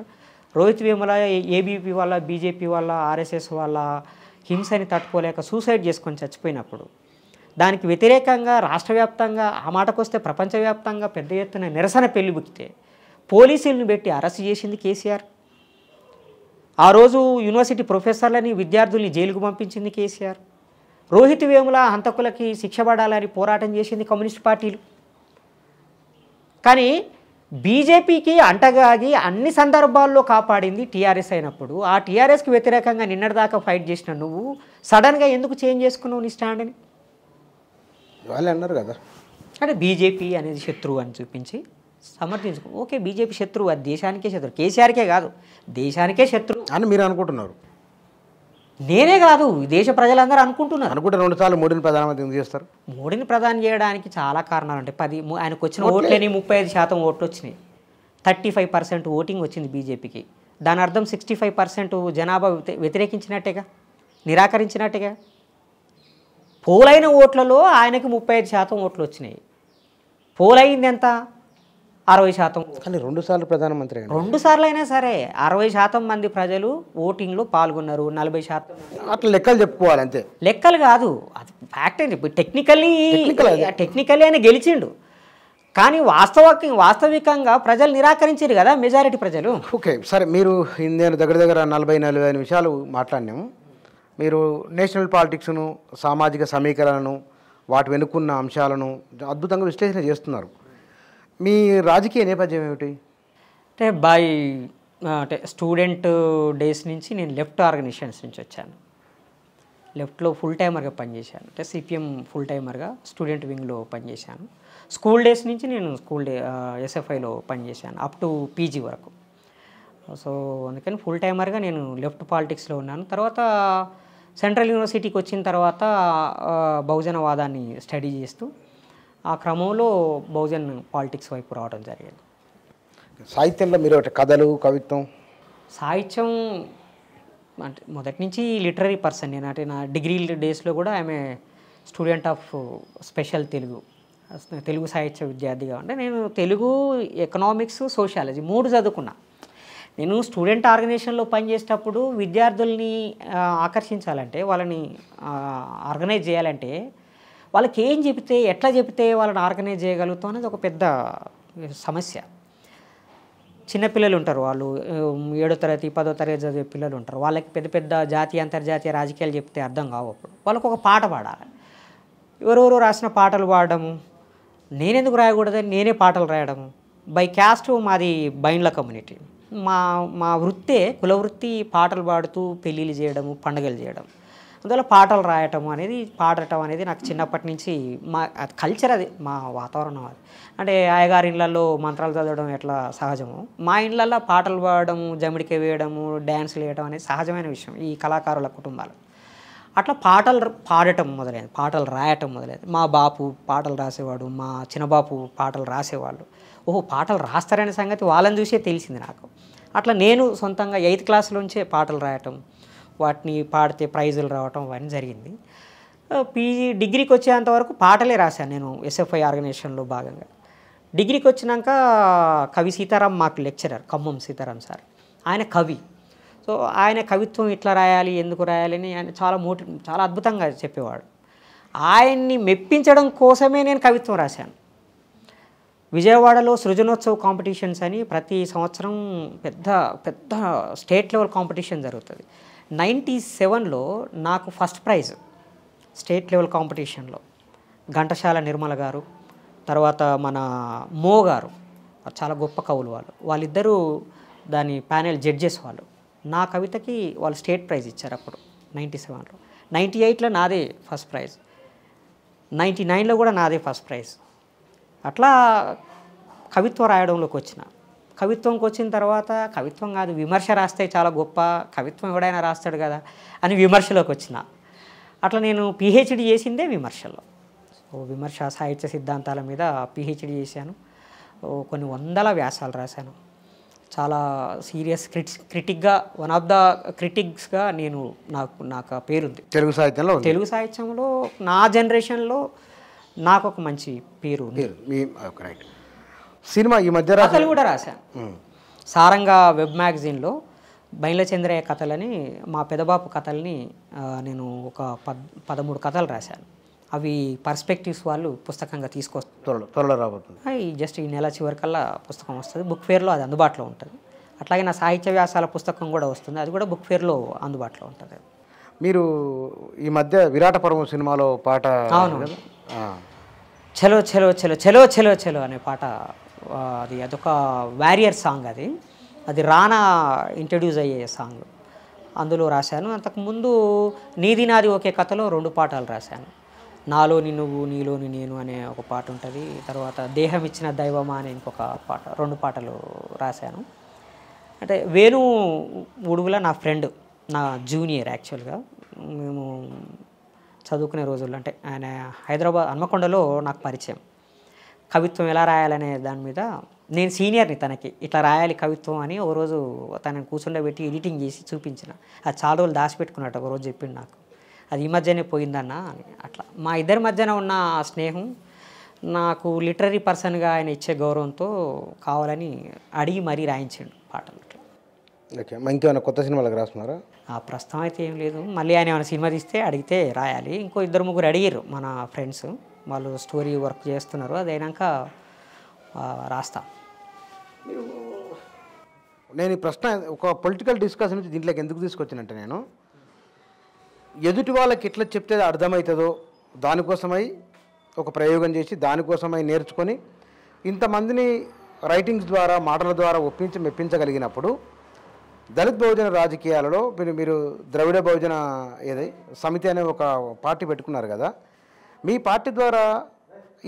Rohith Vemula ABP వాళ్ళ బీజేపీ వాళ్ళ ఆర్ఎస్ఎస్ వాళ్ళ హింసని తట్టుకోలేక సూసైడ్ చేసుకొని చచ్చిపోయినప్పుడు దానికి వ్యతిరేకంగా రాష్ట్ర ఆ మాటకొస్తే ప్రపంచవ్యాప్తంగా పెద్ద ఎత్తున నిరసన పెళ్లిబుకితే పోలీసులను పెట్టి అరెస్ట్ చేసింది కేసీఆర్ ఆ రోజు యూనివర్సిటీ ప్రొఫెసర్లని విద్యార్థుల్ని జైలుకు పంపించింది కేసీఆర్ రోహిత్ వేముల హంతకులకి శిక్ష పడాలని పోరాటం చేసింది కమ్యూనిస్ట్ పార్టీలు కానీ బీజేపీకి అంటగాగి అన్ని సందర్భాల్లో కాపాడింది టీఆర్ఎస్ అయినప్పుడు ఆ టీఆర్ఎస్కి వ్యతిరేకంగా నిన్నటిదాకా ఫైట్ చేసిన నువ్వు సడన్గా ఎందుకు చేంజ్ చేసుకున్నావు నీ స్టాండ్ని వాళ్ళు అన్నారు కదా అంటే బీజేపీ అనేది శత్రువు అని చూపించి సమర్థించుకో ఓకే బీజేపీ శత్రువు అది దేశానికే శత్రువు కేసీఆర్కే కాదు దేశానికే శత్రువు అని మీరు అనుకుంటున్నారు నేనే కాదు దేశ ప్రజలందరూ అనుకుంటున్నారు అనుకుంటే రెండు సార్లు మోడీని ప్రధానమంత్రి ఎందుకు చేస్తారు మోడీని ప్రధాని చేయడానికి చాలా కారణాలు ఉంటాయి పది ఆయనకు వచ్చిన ఓట్లని ముప్పై ఐదు శాతం ఓట్లు వచ్చినాయి థర్టీ ఫైవ్ పర్సెంట్ ఓటింగ్ వచ్చింది బీజేపీకి దాని అర్థం సిక్స్టీ ఫైవ్ పర్సెంట్ జనాభా వ్యతిరేకించినట్టేగా నిరాకరించినట్టుగా పోలైన ఓట్లలో ఆయనకి ముప్పై ఐదు శాతం ఓట్లు వచ్చినాయి పోలైంది ఎంత అరవై శాతం కానీ రెండు సార్లు ప్రధానమంత్రి రెండు సార్లు అయినా సరే అరవై శాతం మంది ప్రజలు ఓటింగ్లో పాల్గొన్నారు నలభై శాతం అట్లా లెక్కలు చెప్పుకోవాలి అంతే లెక్కలు కాదు అది ఫ్యాక్ట్ అండి ఇప్పుడు టెక్నికలీ టెక్నికలీ ఆయన గెలిచిండు కానీ వాస్తవ వాస్తవికంగా ప్రజలు నిరాకరించారు కదా మెజారిటీ ప్రజలు ఓకే సరే మీరు నేను దగ్గర దగ్గర నలభై నలభై నిమిషాలు మాట్లాడినాము మీరు నేషనల్ పాలిటిక్స్ను సామాజిక సమీకరణను వాటి వెనుకున్న అంశాలను అద్భుతంగా విశ్లేషణ చేస్తున్నారు మీ రాజకీయ నేపథ్యం ఏమిటి అంటే బై అంటే స్టూడెంట్ డేస్ నుంచి నేను లెఫ్ట్ ఆర్గనైజేషన్స్ నుంచి వచ్చాను లెఫ్ట్లో ఫుల్ టైమర్గా పనిచేశాను అంటే సిపిఎం ఫుల్ టైమర్గా స్టూడెంట్ వింగ్లో పనిచేశాను స్కూల్ డేస్ నుంచి నేను స్కూల్ డే ఎస్ఎఫ్ఐలో పనిచేశాను అప్ టు పీజీ వరకు సో అందుకని ఫుల్ టైమర్గా నేను లెఫ్ట్ పాలిటిక్స్లో ఉన్నాను తర్వాత సెంట్రల్ యూనివర్సిటీకి వచ్చిన తర్వాత బహుజనవాదాన్ని స్టడీ చేస్తూ ఆ క్రమంలో బహుజన్ పాలిటిక్స్ వైపు రావడం జరిగింది సాహిత్యంలో మీరు కథలు కవిత్వం సాహిత్యం అంటే మొదటి నుంచి లిటరీ పర్సన్ నేను అంటే నా డిగ్రీ డేస్లో కూడా ఆమె student of special Telugu Telugu సాహిత్య విద్యార్థిగా అంటే నేను తెలుగు ఎకనామిక్స్ సోషాలజీ మూడు చదువుకున్నా నేను స్టూడెంట్ ఆర్గనైజేషన్లో పనిచేసేటప్పుడు విద్యార్థుల్ని ఆకర్షించాలంటే వాళ్ళని ఆర్గనైజ్ చేయాలంటే వాళ్ళకి ఏం చెబితే ఎట్లా చెబితే వాళ్ళని ఆర్గనైజ్ చేయగలుగుతాం అనేది ఒక పెద్ద సమస్య చిన్నపిల్లలు ఉంటారు వాళ్ళు ఏడో తరగతి పదో తరగతి చదివే పిల్లలు ఉంటారు వాళ్ళకి పెద్ద పెద్ద జాతీయ అంతర్జాతీయ రాజకీయాలు చెప్తే అర్థం కావు అప్పుడు వాళ్ళకు ఒక పాట పాడాలి ఎవరెవరు రాసిన పాటలు పాడడము నేనెందుకు రాయకూడదని నేనే పాటలు రాయడము బై క్యాస్ట్ మాది బైండ్ల కమ్యూనిటీ మా మా వృత్తే కులవృత్తి పాటలు పాడుతూ పెళ్ళిళ్ళు చేయడము పండుగలు చేయడం అందువల్ల పాటలు రాయటం అనేది పాడటం అనేది నాకు చిన్నప్పటి నుంచి మా కల్చర్ అది మా వాతావరణం అది అంటే ఆయగారి ఇళ్ళల్లో మంత్రాలు చదవడం ఎట్లా సహజము మా ఇళ్ళల్లో పాటలు పాడడం జమిడికి వేయడము డ్యాన్సులు వేయడం అనేది సహజమైన విషయం ఈ కళాకారుల కుటుంబాలు అట్లా పాటలు పాడటం మొదలైంది పాటలు రాయటం మొదలైంది మా బాపు పాటలు రాసేవాడు మా చిన్నబాపు పాటలు రాసేవాళ్ళు ఓహో పాటలు రాస్తారనే సంగతి వాళ్ళని చూసే తెలిసింది నాకు అట్లా నేను సొంతంగా ఎయిత్ క్లాస్ నుంచే పాటలు రాయటం వాటిని పాడితే ప్రైజులు రావటం అవన్నీ జరిగింది పీజీ డిగ్రీకి వచ్చేంత వరకు పాటలే రాశాను నేను ఎస్ఎఫ్ఐ ఆర్గనైజేషన్లో భాగంగా డిగ్రీకి వచ్చినాక కవి సీతారాం మాకు లెక్చరర్ ఖమ్మం సీతారాం సార్ ఆయన కవి సో ఆయన కవిత్వం ఇట్లా రాయాలి ఎందుకు రాయాలి అని ఆయన చాలా మోటి చాలా అద్భుతంగా చెప్పేవాడు ఆయన్ని మెప్పించడం కోసమే నేను కవిత్వం రాశాను విజయవాడలో సృజనోత్సవ కాంపిటీషన్స్ అని ప్రతి సంవత్సరం పెద్ద పెద్ద స్టేట్ లెవెల్ కాంపిటీషన్ జరుగుతుంది నైంటీ సెవెన్లో నాకు ఫస్ట్ ప్రైజ్ స్టేట్ లెవెల్ కాంపిటీషన్లో ఘంటశాల నిర్మల గారు తర్వాత మన మో గారు చాలా గొప్ప కవులు వాళ్ళు వాళ్ళిద్దరూ దాని ప్యానెల్ జడ్జెస్ వాళ్ళు నా కవితకి వాళ్ళు స్టేట్ ప్రైజ్ ఇచ్చారు అప్పుడు నైంటీ సెవెన్లో నైంటీ ఎయిట్లో నాదే ఫస్ట్ ప్రైజ్ నైంటీ నైన్లో కూడా నాదే ఫస్ట్ ప్రైజ్ అట్లా కవిత్వం రాయడంలోకి వచ్చిన కవిత్వంకి వచ్చిన తర్వాత కవిత్వం కాదు విమర్శ రాస్తే చాలా గొప్ప కవిత్వం ఎవడైనా రాస్తాడు కదా అని విమర్శలోకి వచ్చిన అట్లా నేను పిహెచ్డి చేసిందే విమర్శలో సో విమర్శ సాహిత్య సిద్ధాంతాల మీద పిహెచ్డి చేశాను కొన్ని వందల వ్యాసాలు రాశాను చాలా సీరియస్ క్రిటి క్రిటిక్గా వన్ ఆఫ్ ద క్రిటిక్స్గా నేను నాకు నాకు పేరుంది తెలుగు సాహిత్యంలో తెలుగు సాహిత్యంలో నా జనరేషన్లో నాకు ఒక మంచి పేరు పేరు రైట్ సినిమా ఈ మధ్య కథలు కూడా రాశాను సారంగా వెబ్ మ్యాగజైన్లో బైన్ల చంద్రయ్య కథలని మా పెదబాపు కథల్ని నేను ఒక పద్ పదమూడు కథలు రాశాను అవి పర్స్పెక్టివ్స్ వాళ్ళు పుస్తకంగా తీసుకొస్తారు త్వరలో రాబోతుంది జస్ట్ ఈ నెల చివరి కల్లా పుస్తకం వస్తుంది బుక్ ఫేర్లో అది అందుబాటులో ఉంటుంది అట్లాగే నా సాహిత్య వ్యాసాల పుస్తకం కూడా వస్తుంది అది కూడా బుక్ ఫేర్లో అందుబాటులో ఉంటుంది మీరు ఈ మధ్య విరాట పర్వం సినిమాలో పాట అవును చలో చలో చలో చలో చలో చలో అనే పాట అది అదొక వారియర్ సాంగ్ అది అది రానా ఇంట్రడ్యూస్ అయ్యే సాంగ్ అందులో రాశాను అంతకుముందు నీది నాది ఒకే కథలో రెండు పాటలు రాశాను నాలోని నువ్వు నీలోని నేను అనే ఒక పాట ఉంటుంది తర్వాత దేహం ఇచ్చిన దైవమా అనే ఇంకొక పాట రెండు పాటలు రాశాను అంటే వేణు ఉడుగుల నా ఫ్రెండ్ నా జూనియర్ యాక్చువల్గా మేము చదువుకునే రోజుల్లో అంటే ఆయన హైదరాబాద్ హన్మకొండలో నాకు పరిచయం కవిత్వం ఎలా రాయాలనే దాని మీద నేను సీనియర్ని తనకి ఇట్లా రాయాలి కవిత్వం అని ఓ రోజు తనని కూర్చుండబెట్టి ఎడిటింగ్ చేసి చూపించిన అది చాలా రోజులు దాచిపెట్టుకున్నట్టు ఒక రోజు చెప్పిండు నాకు అది ఈ మధ్యనే పోయిందన్న అని అట్లా మా ఇద్దరి మధ్యన ఉన్న స్నేహం నాకు లిటరీ పర్సన్గా ఆయన ఇచ్చే గౌరవంతో కావాలని అడిగి మరీ రాయించాడు పాటలు ఇంకేమైనా కొత్త సినిమాలకు రాస్తున్నారా ప్రస్తుతం అయితే ఏం లేదు మళ్ళీ ఆయన ఏమైనా సినిమా తీస్తే అడిగితే రాయాలి ఇంకో ఇద్దరు ముగ్గురు అడిగారు మన ఫ్రెండ్స్ వాళ్ళు స్టోరీ వర్క్ చేస్తున్నారు అది అయినాక రాస్తా నేను ఈ ప్రశ్న ఒక పొలిటికల్ డిస్కషన్ నుంచి దీంట్లోకి ఎందుకు తీసుకొచ్చినంటే నేను ఎదుటి వాళ్ళకి ఎట్లా చెప్తే అర్థమవుతుందో దానికోసమై ఒక ప్రయోగం చేసి దానికోసమై నేర్చుకొని ఇంతమందిని రైటింగ్స్ ద్వారా మాటల ద్వారా ఒప్పించి మెప్పించగలిగినప్పుడు దళిత్ బహుజన రాజకీయాలలో మీరు మీరు ద్రవిడ బహుజన ఏది సమితి అనే ఒక పార్టీ పెట్టుకున్నారు కదా మీ పార్టీ ద్వారా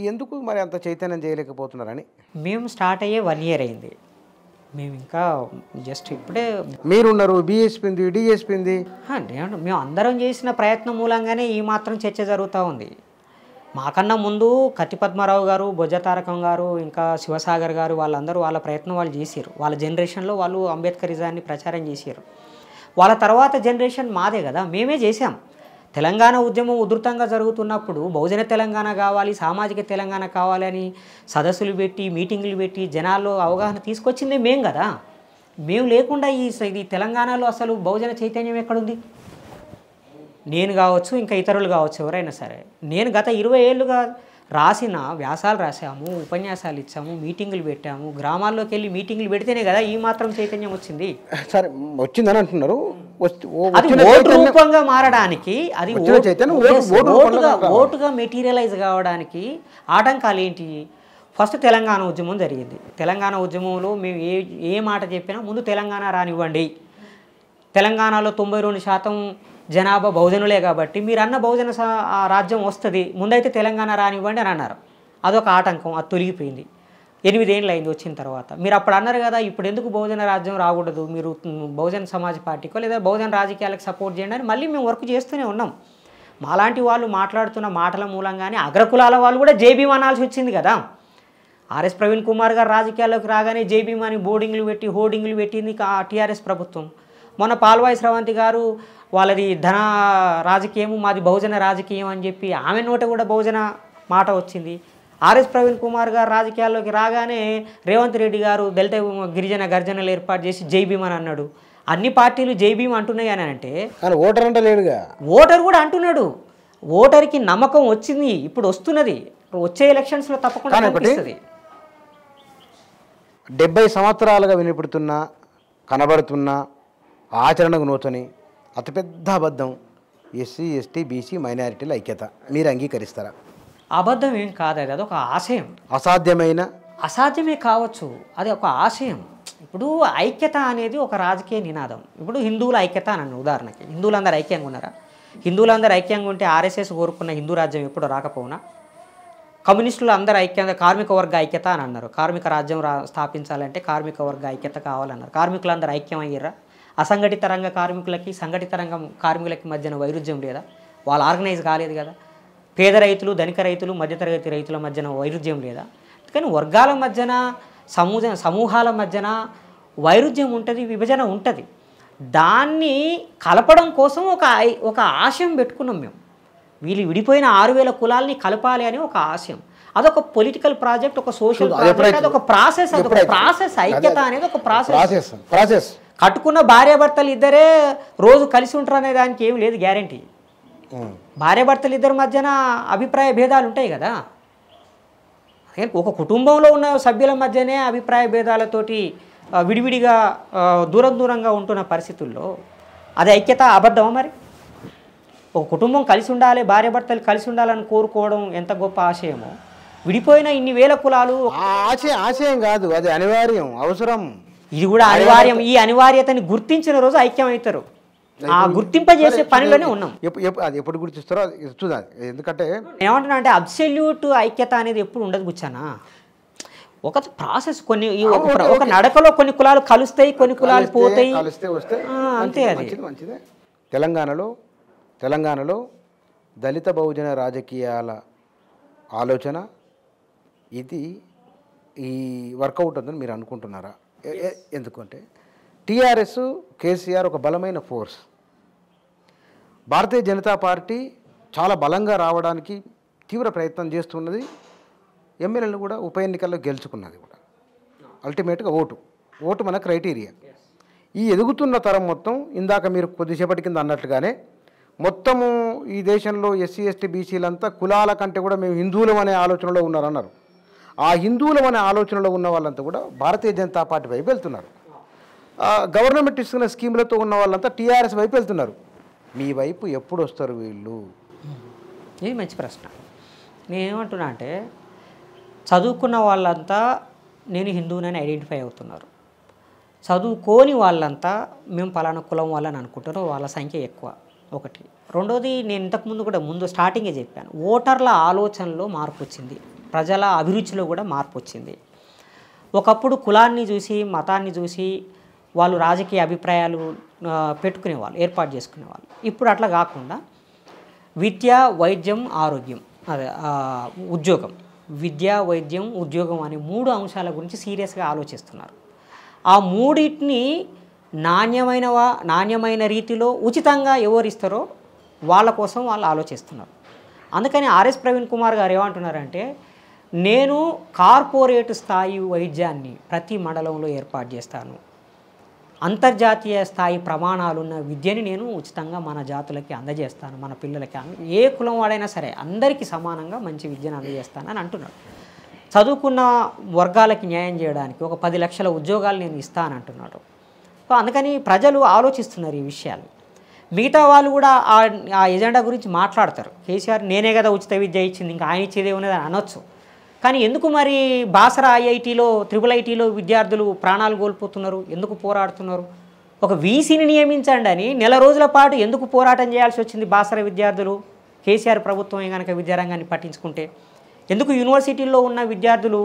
ఎందుకు మరి అంత చైతన్యం చేయలేకపోతున్నారని మేము స్టార్ట్ అయ్యే వన్ ఇయర్ అయింది మేము ఇంకా జస్ట్ ఇప్పుడే మీరున్నారు బీఎస్పీంది డిఎస్పీంది మేము అందరం చేసిన ప్రయత్నం మూలంగానే ఈ మాత్రం చర్చ జరుగుతూ ఉంది మాకన్నా ముందు కత్తి పద్మారావు గారు తారకం గారు ఇంకా శివసాగర్ గారు వాళ్ళందరూ వాళ్ళ ప్రయత్నం వాళ్ళు చేశారు వాళ్ళ జనరేషన్లో వాళ్ళు అంబేద్కరిజాన్ని ప్రచారం చేశారు వాళ్ళ తర్వాత జనరేషన్ మాదే కదా మేమే చేసాం తెలంగాణ ఉద్యమం ఉధృతంగా జరుగుతున్నప్పుడు బహుజన తెలంగాణ కావాలి సామాజిక తెలంగాణ కావాలని సదస్సులు పెట్టి మీటింగులు పెట్టి జనాల్లో అవగాహన తీసుకొచ్చిందే మేం కదా మేము లేకుండా ఈ ఇది తెలంగాణలో అసలు బహుజన చైతన్యం ఎక్కడుంది నేను కావచ్చు ఇంకా ఇతరులు కావచ్చు ఎవరైనా సరే నేను గత ఇరవై ఏళ్ళుగా రాసిన వ్యాసాలు రాసాము ఉపన్యాసాలు ఇచ్చాము మీటింగులు పెట్టాము గ్రామాల్లోకి వెళ్ళి మీటింగులు పెడితేనే కదా ఈ మాత్రం చైతన్యం వచ్చింది సరే వచ్చిందని అంటున్నారు రూపంగా మారడానికి అది ఓటుగా ఓటుగా మెటీరియలైజ్ కావడానికి ఆటంకాలు ఏంటి ఫస్ట్ తెలంగాణ ఉద్యమం జరిగింది తెలంగాణ ఉద్యమంలో మేము ఏ ఏ మాట చెప్పినా ముందు తెలంగాణ రానివ్వండి తెలంగాణలో తొంభై రెండు శాతం జనాభా బహుజనులే కాబట్టి మీరు అన్న బహుజన రాజ్యం వస్తుంది ముందైతే తెలంగాణ రానివ్వండి అని అన్నారు అదొక ఆటంకం అది తొలగిపోయింది ఎనిమిదేళ్ళు అయింది వచ్చిన తర్వాత మీరు అప్పుడు అన్నారు కదా ఇప్పుడు ఎందుకు బహుజన రాజ్యం రాకూడదు మీరు బహుజన సమాజ్ పార్టీకో లేదా బహుజన రాజకీయాలకు సపోర్ట్ చేయండి అని మళ్ళీ మేము వర్క్ చేస్తూనే ఉన్నాం మాలాంటి వాళ్ళు మాట్లాడుతున్న మాటల మూలంగానే అగ్రకులాల వాళ్ళు కూడా జేబీ అనాల్సి వచ్చింది కదా ఆర్ఎస్ ప్రవీణ్ కుమార్ గారు రాజకీయాల్లోకి రాగానే జేబీ అని బోర్డింగ్లు పెట్టి హోర్డింగ్లు పెట్టింది టీఆర్ఎస్ ప్రభుత్వం మొన్న పాల్వాయి స్రవంతి గారు వాళ్ళది ధన రాజకీయము మాది బహుజన రాజకీయం అని చెప్పి ఆమె నోట కూడా బహుజన మాట వచ్చింది ఆర్ఎస్ ప్రవీణ్ కుమార్ గారు రాజకీయాల్లోకి రాగానే రేవంత్ రెడ్డి గారు దళిత గిరిజన గర్జనలు ఏర్పాటు చేసి జై భీమ్ అని అన్నాడు అన్ని పార్టీలు జై భీమ్ అంటున్నాయి అని అంటే ఓటర్ అంటే లేడుగా ఓటర్ కూడా అంటున్నాడు ఓటర్కి నమ్మకం వచ్చింది ఇప్పుడు వస్తున్నది వచ్చే ఎలక్షన్స్లో తప్పకుండా కనిపిస్తుంది డెబ్బై సంవత్సరాలుగా వినిపడుతున్నా కనబడుతున్నా ఆచరణకు నూతని అతిపెద్ద అబద్ధం ఎస్సీ ఎస్టీ బీసీ మైనారిటీల ఐక్యత మీరు అంగీకరిస్తారా అబద్ధం ఏం కాదు అది ఒక ఆశయం అసాధ్యమైన అసాధ్యమే కావచ్చు అది ఒక ఆశయం ఇప్పుడు ఐక్యత అనేది ఒక రాజకీయ నినాదం ఇప్పుడు హిందువుల ఐక్యత అనండి ఉదాహరణకి హిందువులందరూ ఐక్యంగా ఉన్నారా హిందువులందరూ ఐక్యంగా ఉంటే ఆర్ఎస్ఎస్ కోరుకున్న హిందూ రాజ్యం ఎప్పుడు రాకపోవునా కమ్యూనిస్టులు అందరూ ఐక్యంగా కార్మిక వర్గ ఐక్యత అని అన్నారు కార్మిక రాజ్యం రా స్థాపించాలంటే కార్మిక వర్గ ఐక్యత కావాలన్నారు కార్మికులందరూ ఐక్యం అయ్యారా అసంఘటిత రంగ కార్మికులకి సంఘటిత రంగం కార్మికులకి మధ్యన వైరుధ్యం లేదా వాళ్ళు ఆర్గనైజ్ కాలేదు కదా పేద రైతులు ధనిక రైతులు మధ్యతరగతి రైతుల మధ్యన వైరుధ్యం లేదా కానీ వర్గాల మధ్యన సమూహ సమూహాల మధ్యన వైరుధ్యం ఉంటుంది విభజన ఉంటుంది దాన్ని కలపడం కోసం ఒక ఒక ఆశయం పెట్టుకున్నాం మేము వీళ్ళు విడిపోయిన ఆరు వేల కులాలని కలపాలి అని ఒక ఆశయం అదొక పొలిటికల్ ప్రాజెక్ట్ ఒక సోషల్ ప్రాజెక్ట్ ఒక ప్రాసెస్ అదొక ప్రాసెస్ ఐక్యత అనేది ఒక ప్రాసెస్ ప్రాసెస్ కట్టుకున్న భార్యాభర్తలు ఇద్దరే రోజు కలిసి ఉంటారు అనే దానికి ఏమి లేదు గ్యారంటీ భార్యాభర్తలు ఇద్దరి మధ్యన అభిప్రాయ భేదాలు ఉంటాయి కదా ఒక కుటుంబంలో ఉన్న సభ్యుల మధ్యనే అభిప్రాయ భేదాలతోటి విడివిడిగా దూరం దూరంగా ఉంటున్న పరిస్థితుల్లో అది ఐక్యత అబద్ధమా మరి ఒక కుటుంబం కలిసి ఉండాలి భార్యాభర్తలు కలిసి ఉండాలని కోరుకోవడం ఎంత గొప్ప ఆశయమో విడిపోయిన ఇన్ని వేల కులాలు ఆశయం కాదు అది అనివార్యం అవసరం ఇది కూడా అనివార్యం ఈ అనివార్యతని గుర్తించిన రోజు ఐక్యం అవుతారు ఆ గుర్తింపజేసే పనిలోనే ఉన్నాం అది ఎప్పుడు గుర్తిస్తారో చూడాలి ఎందుకంటే ఏమంటున్నా అంటే అబ్సల్యూట్ ఐక్యత అనేది ఎప్పుడు ఉండదు కూర్చానా ఒక ప్రాసెస్ కొన్ని ఒక నడకలో కొన్ని కులాలు కలుస్తాయి కొన్ని కులాలు పోతాయి అంతే అది తెలంగాణలో తెలంగాణలో దళిత బహుజన రాజకీయాల ఆలోచన ఇది ఈ వర్కౌట్ ఉందని మీరు అనుకుంటున్నారా ఎందుకంటే టీఆర్ఎస్ కేసీఆర్ ఒక బలమైన ఫోర్స్ భారతీయ జనతా పార్టీ చాలా బలంగా రావడానికి తీవ్ర ప్రయత్నం చేస్తున్నది ఎమ్మెల్యేలు కూడా ఉప ఎన్నికల్లో గెలుచుకున్నది కూడా అల్టిమేట్గా ఓటు ఓటు మన క్రైటీరియా ఈ ఎదుగుతున్న తరం మొత్తం ఇందాక మీరు కొద్దిసేపటి కింద అన్నట్లుగానే మొత్తము ఈ దేశంలో ఎస్సీ ఎస్టీ బీసీలంతా కులాల కంటే కూడా మేము హిందువులం అనే ఆలోచనలో ఉన్నారన్నారు ఆ హిందువులం అనే ఆలోచనలో ఉన్న వాళ్ళంతా కూడా భారతీయ జనతా పార్టీ వైపు వెళ్తున్నారు గవర్నమెంట్ ఇస్తున్న స్కీములతో ఉన్న వాళ్ళంతా టీఆర్ఎస్ వైపు వెళ్తున్నారు మీ వైపు ఎప్పుడు వస్తారు వీళ్ళు ఇది మంచి ప్రశ్న నేనేమంటున్నా అంటే చదువుకున్న వాళ్ళంతా నేను హిందువునని ఐడెంటిఫై అవుతున్నారు చదువుకోని వాళ్ళంతా మేము పలానా కులం వాళ్ళని అనుకుంటున్నాం వాళ్ళ సంఖ్య ఎక్కువ ఒకటి రెండోది నేను ఇంతకుముందు కూడా ముందు స్టార్టింగే చెప్పాను ఓటర్ల ఆలోచనలో మార్పు వచ్చింది ప్రజల అభిరుచిలో కూడా మార్పు వచ్చింది ఒకప్పుడు కులాన్ని చూసి మతాన్ని చూసి వాళ్ళు రాజకీయ అభిప్రాయాలు పెట్టుకునేవాళ్ళు ఏర్పాటు చేసుకునేవాళ్ళు ఇప్పుడు అట్లా కాకుండా విద్య వైద్యం ఆరోగ్యం అదే ఉద్యోగం విద్య వైద్యం ఉద్యోగం అనే మూడు అంశాల గురించి సీరియస్గా ఆలోచిస్తున్నారు ఆ మూడింటిని నాణ్యమైనవా నాణ్యమైన రీతిలో ఉచితంగా ఎవరిస్తారో వాళ్ళ కోసం వాళ్ళు ఆలోచిస్తున్నారు అందుకని ఆర్ఎస్ ప్రవీణ్ కుమార్ గారు ఏమంటున్నారంటే నేను కార్పొరేట్ స్థాయి వైద్యాన్ని ప్రతి మండలంలో ఏర్పాటు చేస్తాను అంతర్జాతీయ స్థాయి ప్రమాణాలున్న విద్యని నేను ఉచితంగా మన జాతులకి అందజేస్తాను మన పిల్లలకి ఏ కులం వాడైనా సరే అందరికీ సమానంగా మంచి విద్యను అందజేస్తాను అని అంటున్నాడు చదువుకున్న వర్గాలకి న్యాయం చేయడానికి ఒక పది లక్షల ఉద్యోగాలు నేను ఇస్తానంటున్నాడు సో అందుకని ప్రజలు ఆలోచిస్తున్నారు ఈ విషయాలు మిగతా వాళ్ళు కూడా ఆ ఎజెండా గురించి మాట్లాడతారు కేసీఆర్ నేనే కదా ఉచిత విద్య ఇచ్చింది ఇంకా ఆయన ఇచ్చేదే ఉన్నదని అనొచ్చు కానీ ఎందుకు మరి బాసర ఐఐటీలో త్రిపుల్ ఐటీలో విద్యార్థులు ప్రాణాలు కోల్పోతున్నారు ఎందుకు పోరాడుతున్నారు ఒక వీసీని నియమించండి అని నెల రోజుల పాటు ఎందుకు పోరాటం చేయాల్సి వచ్చింది బాసర విద్యార్థులు కేసీఆర్ ప్రభుత్వమే కనుక విద్యారంగాన్ని పట్టించుకుంటే ఎందుకు యూనివర్సిటీల్లో ఉన్న విద్యార్థులు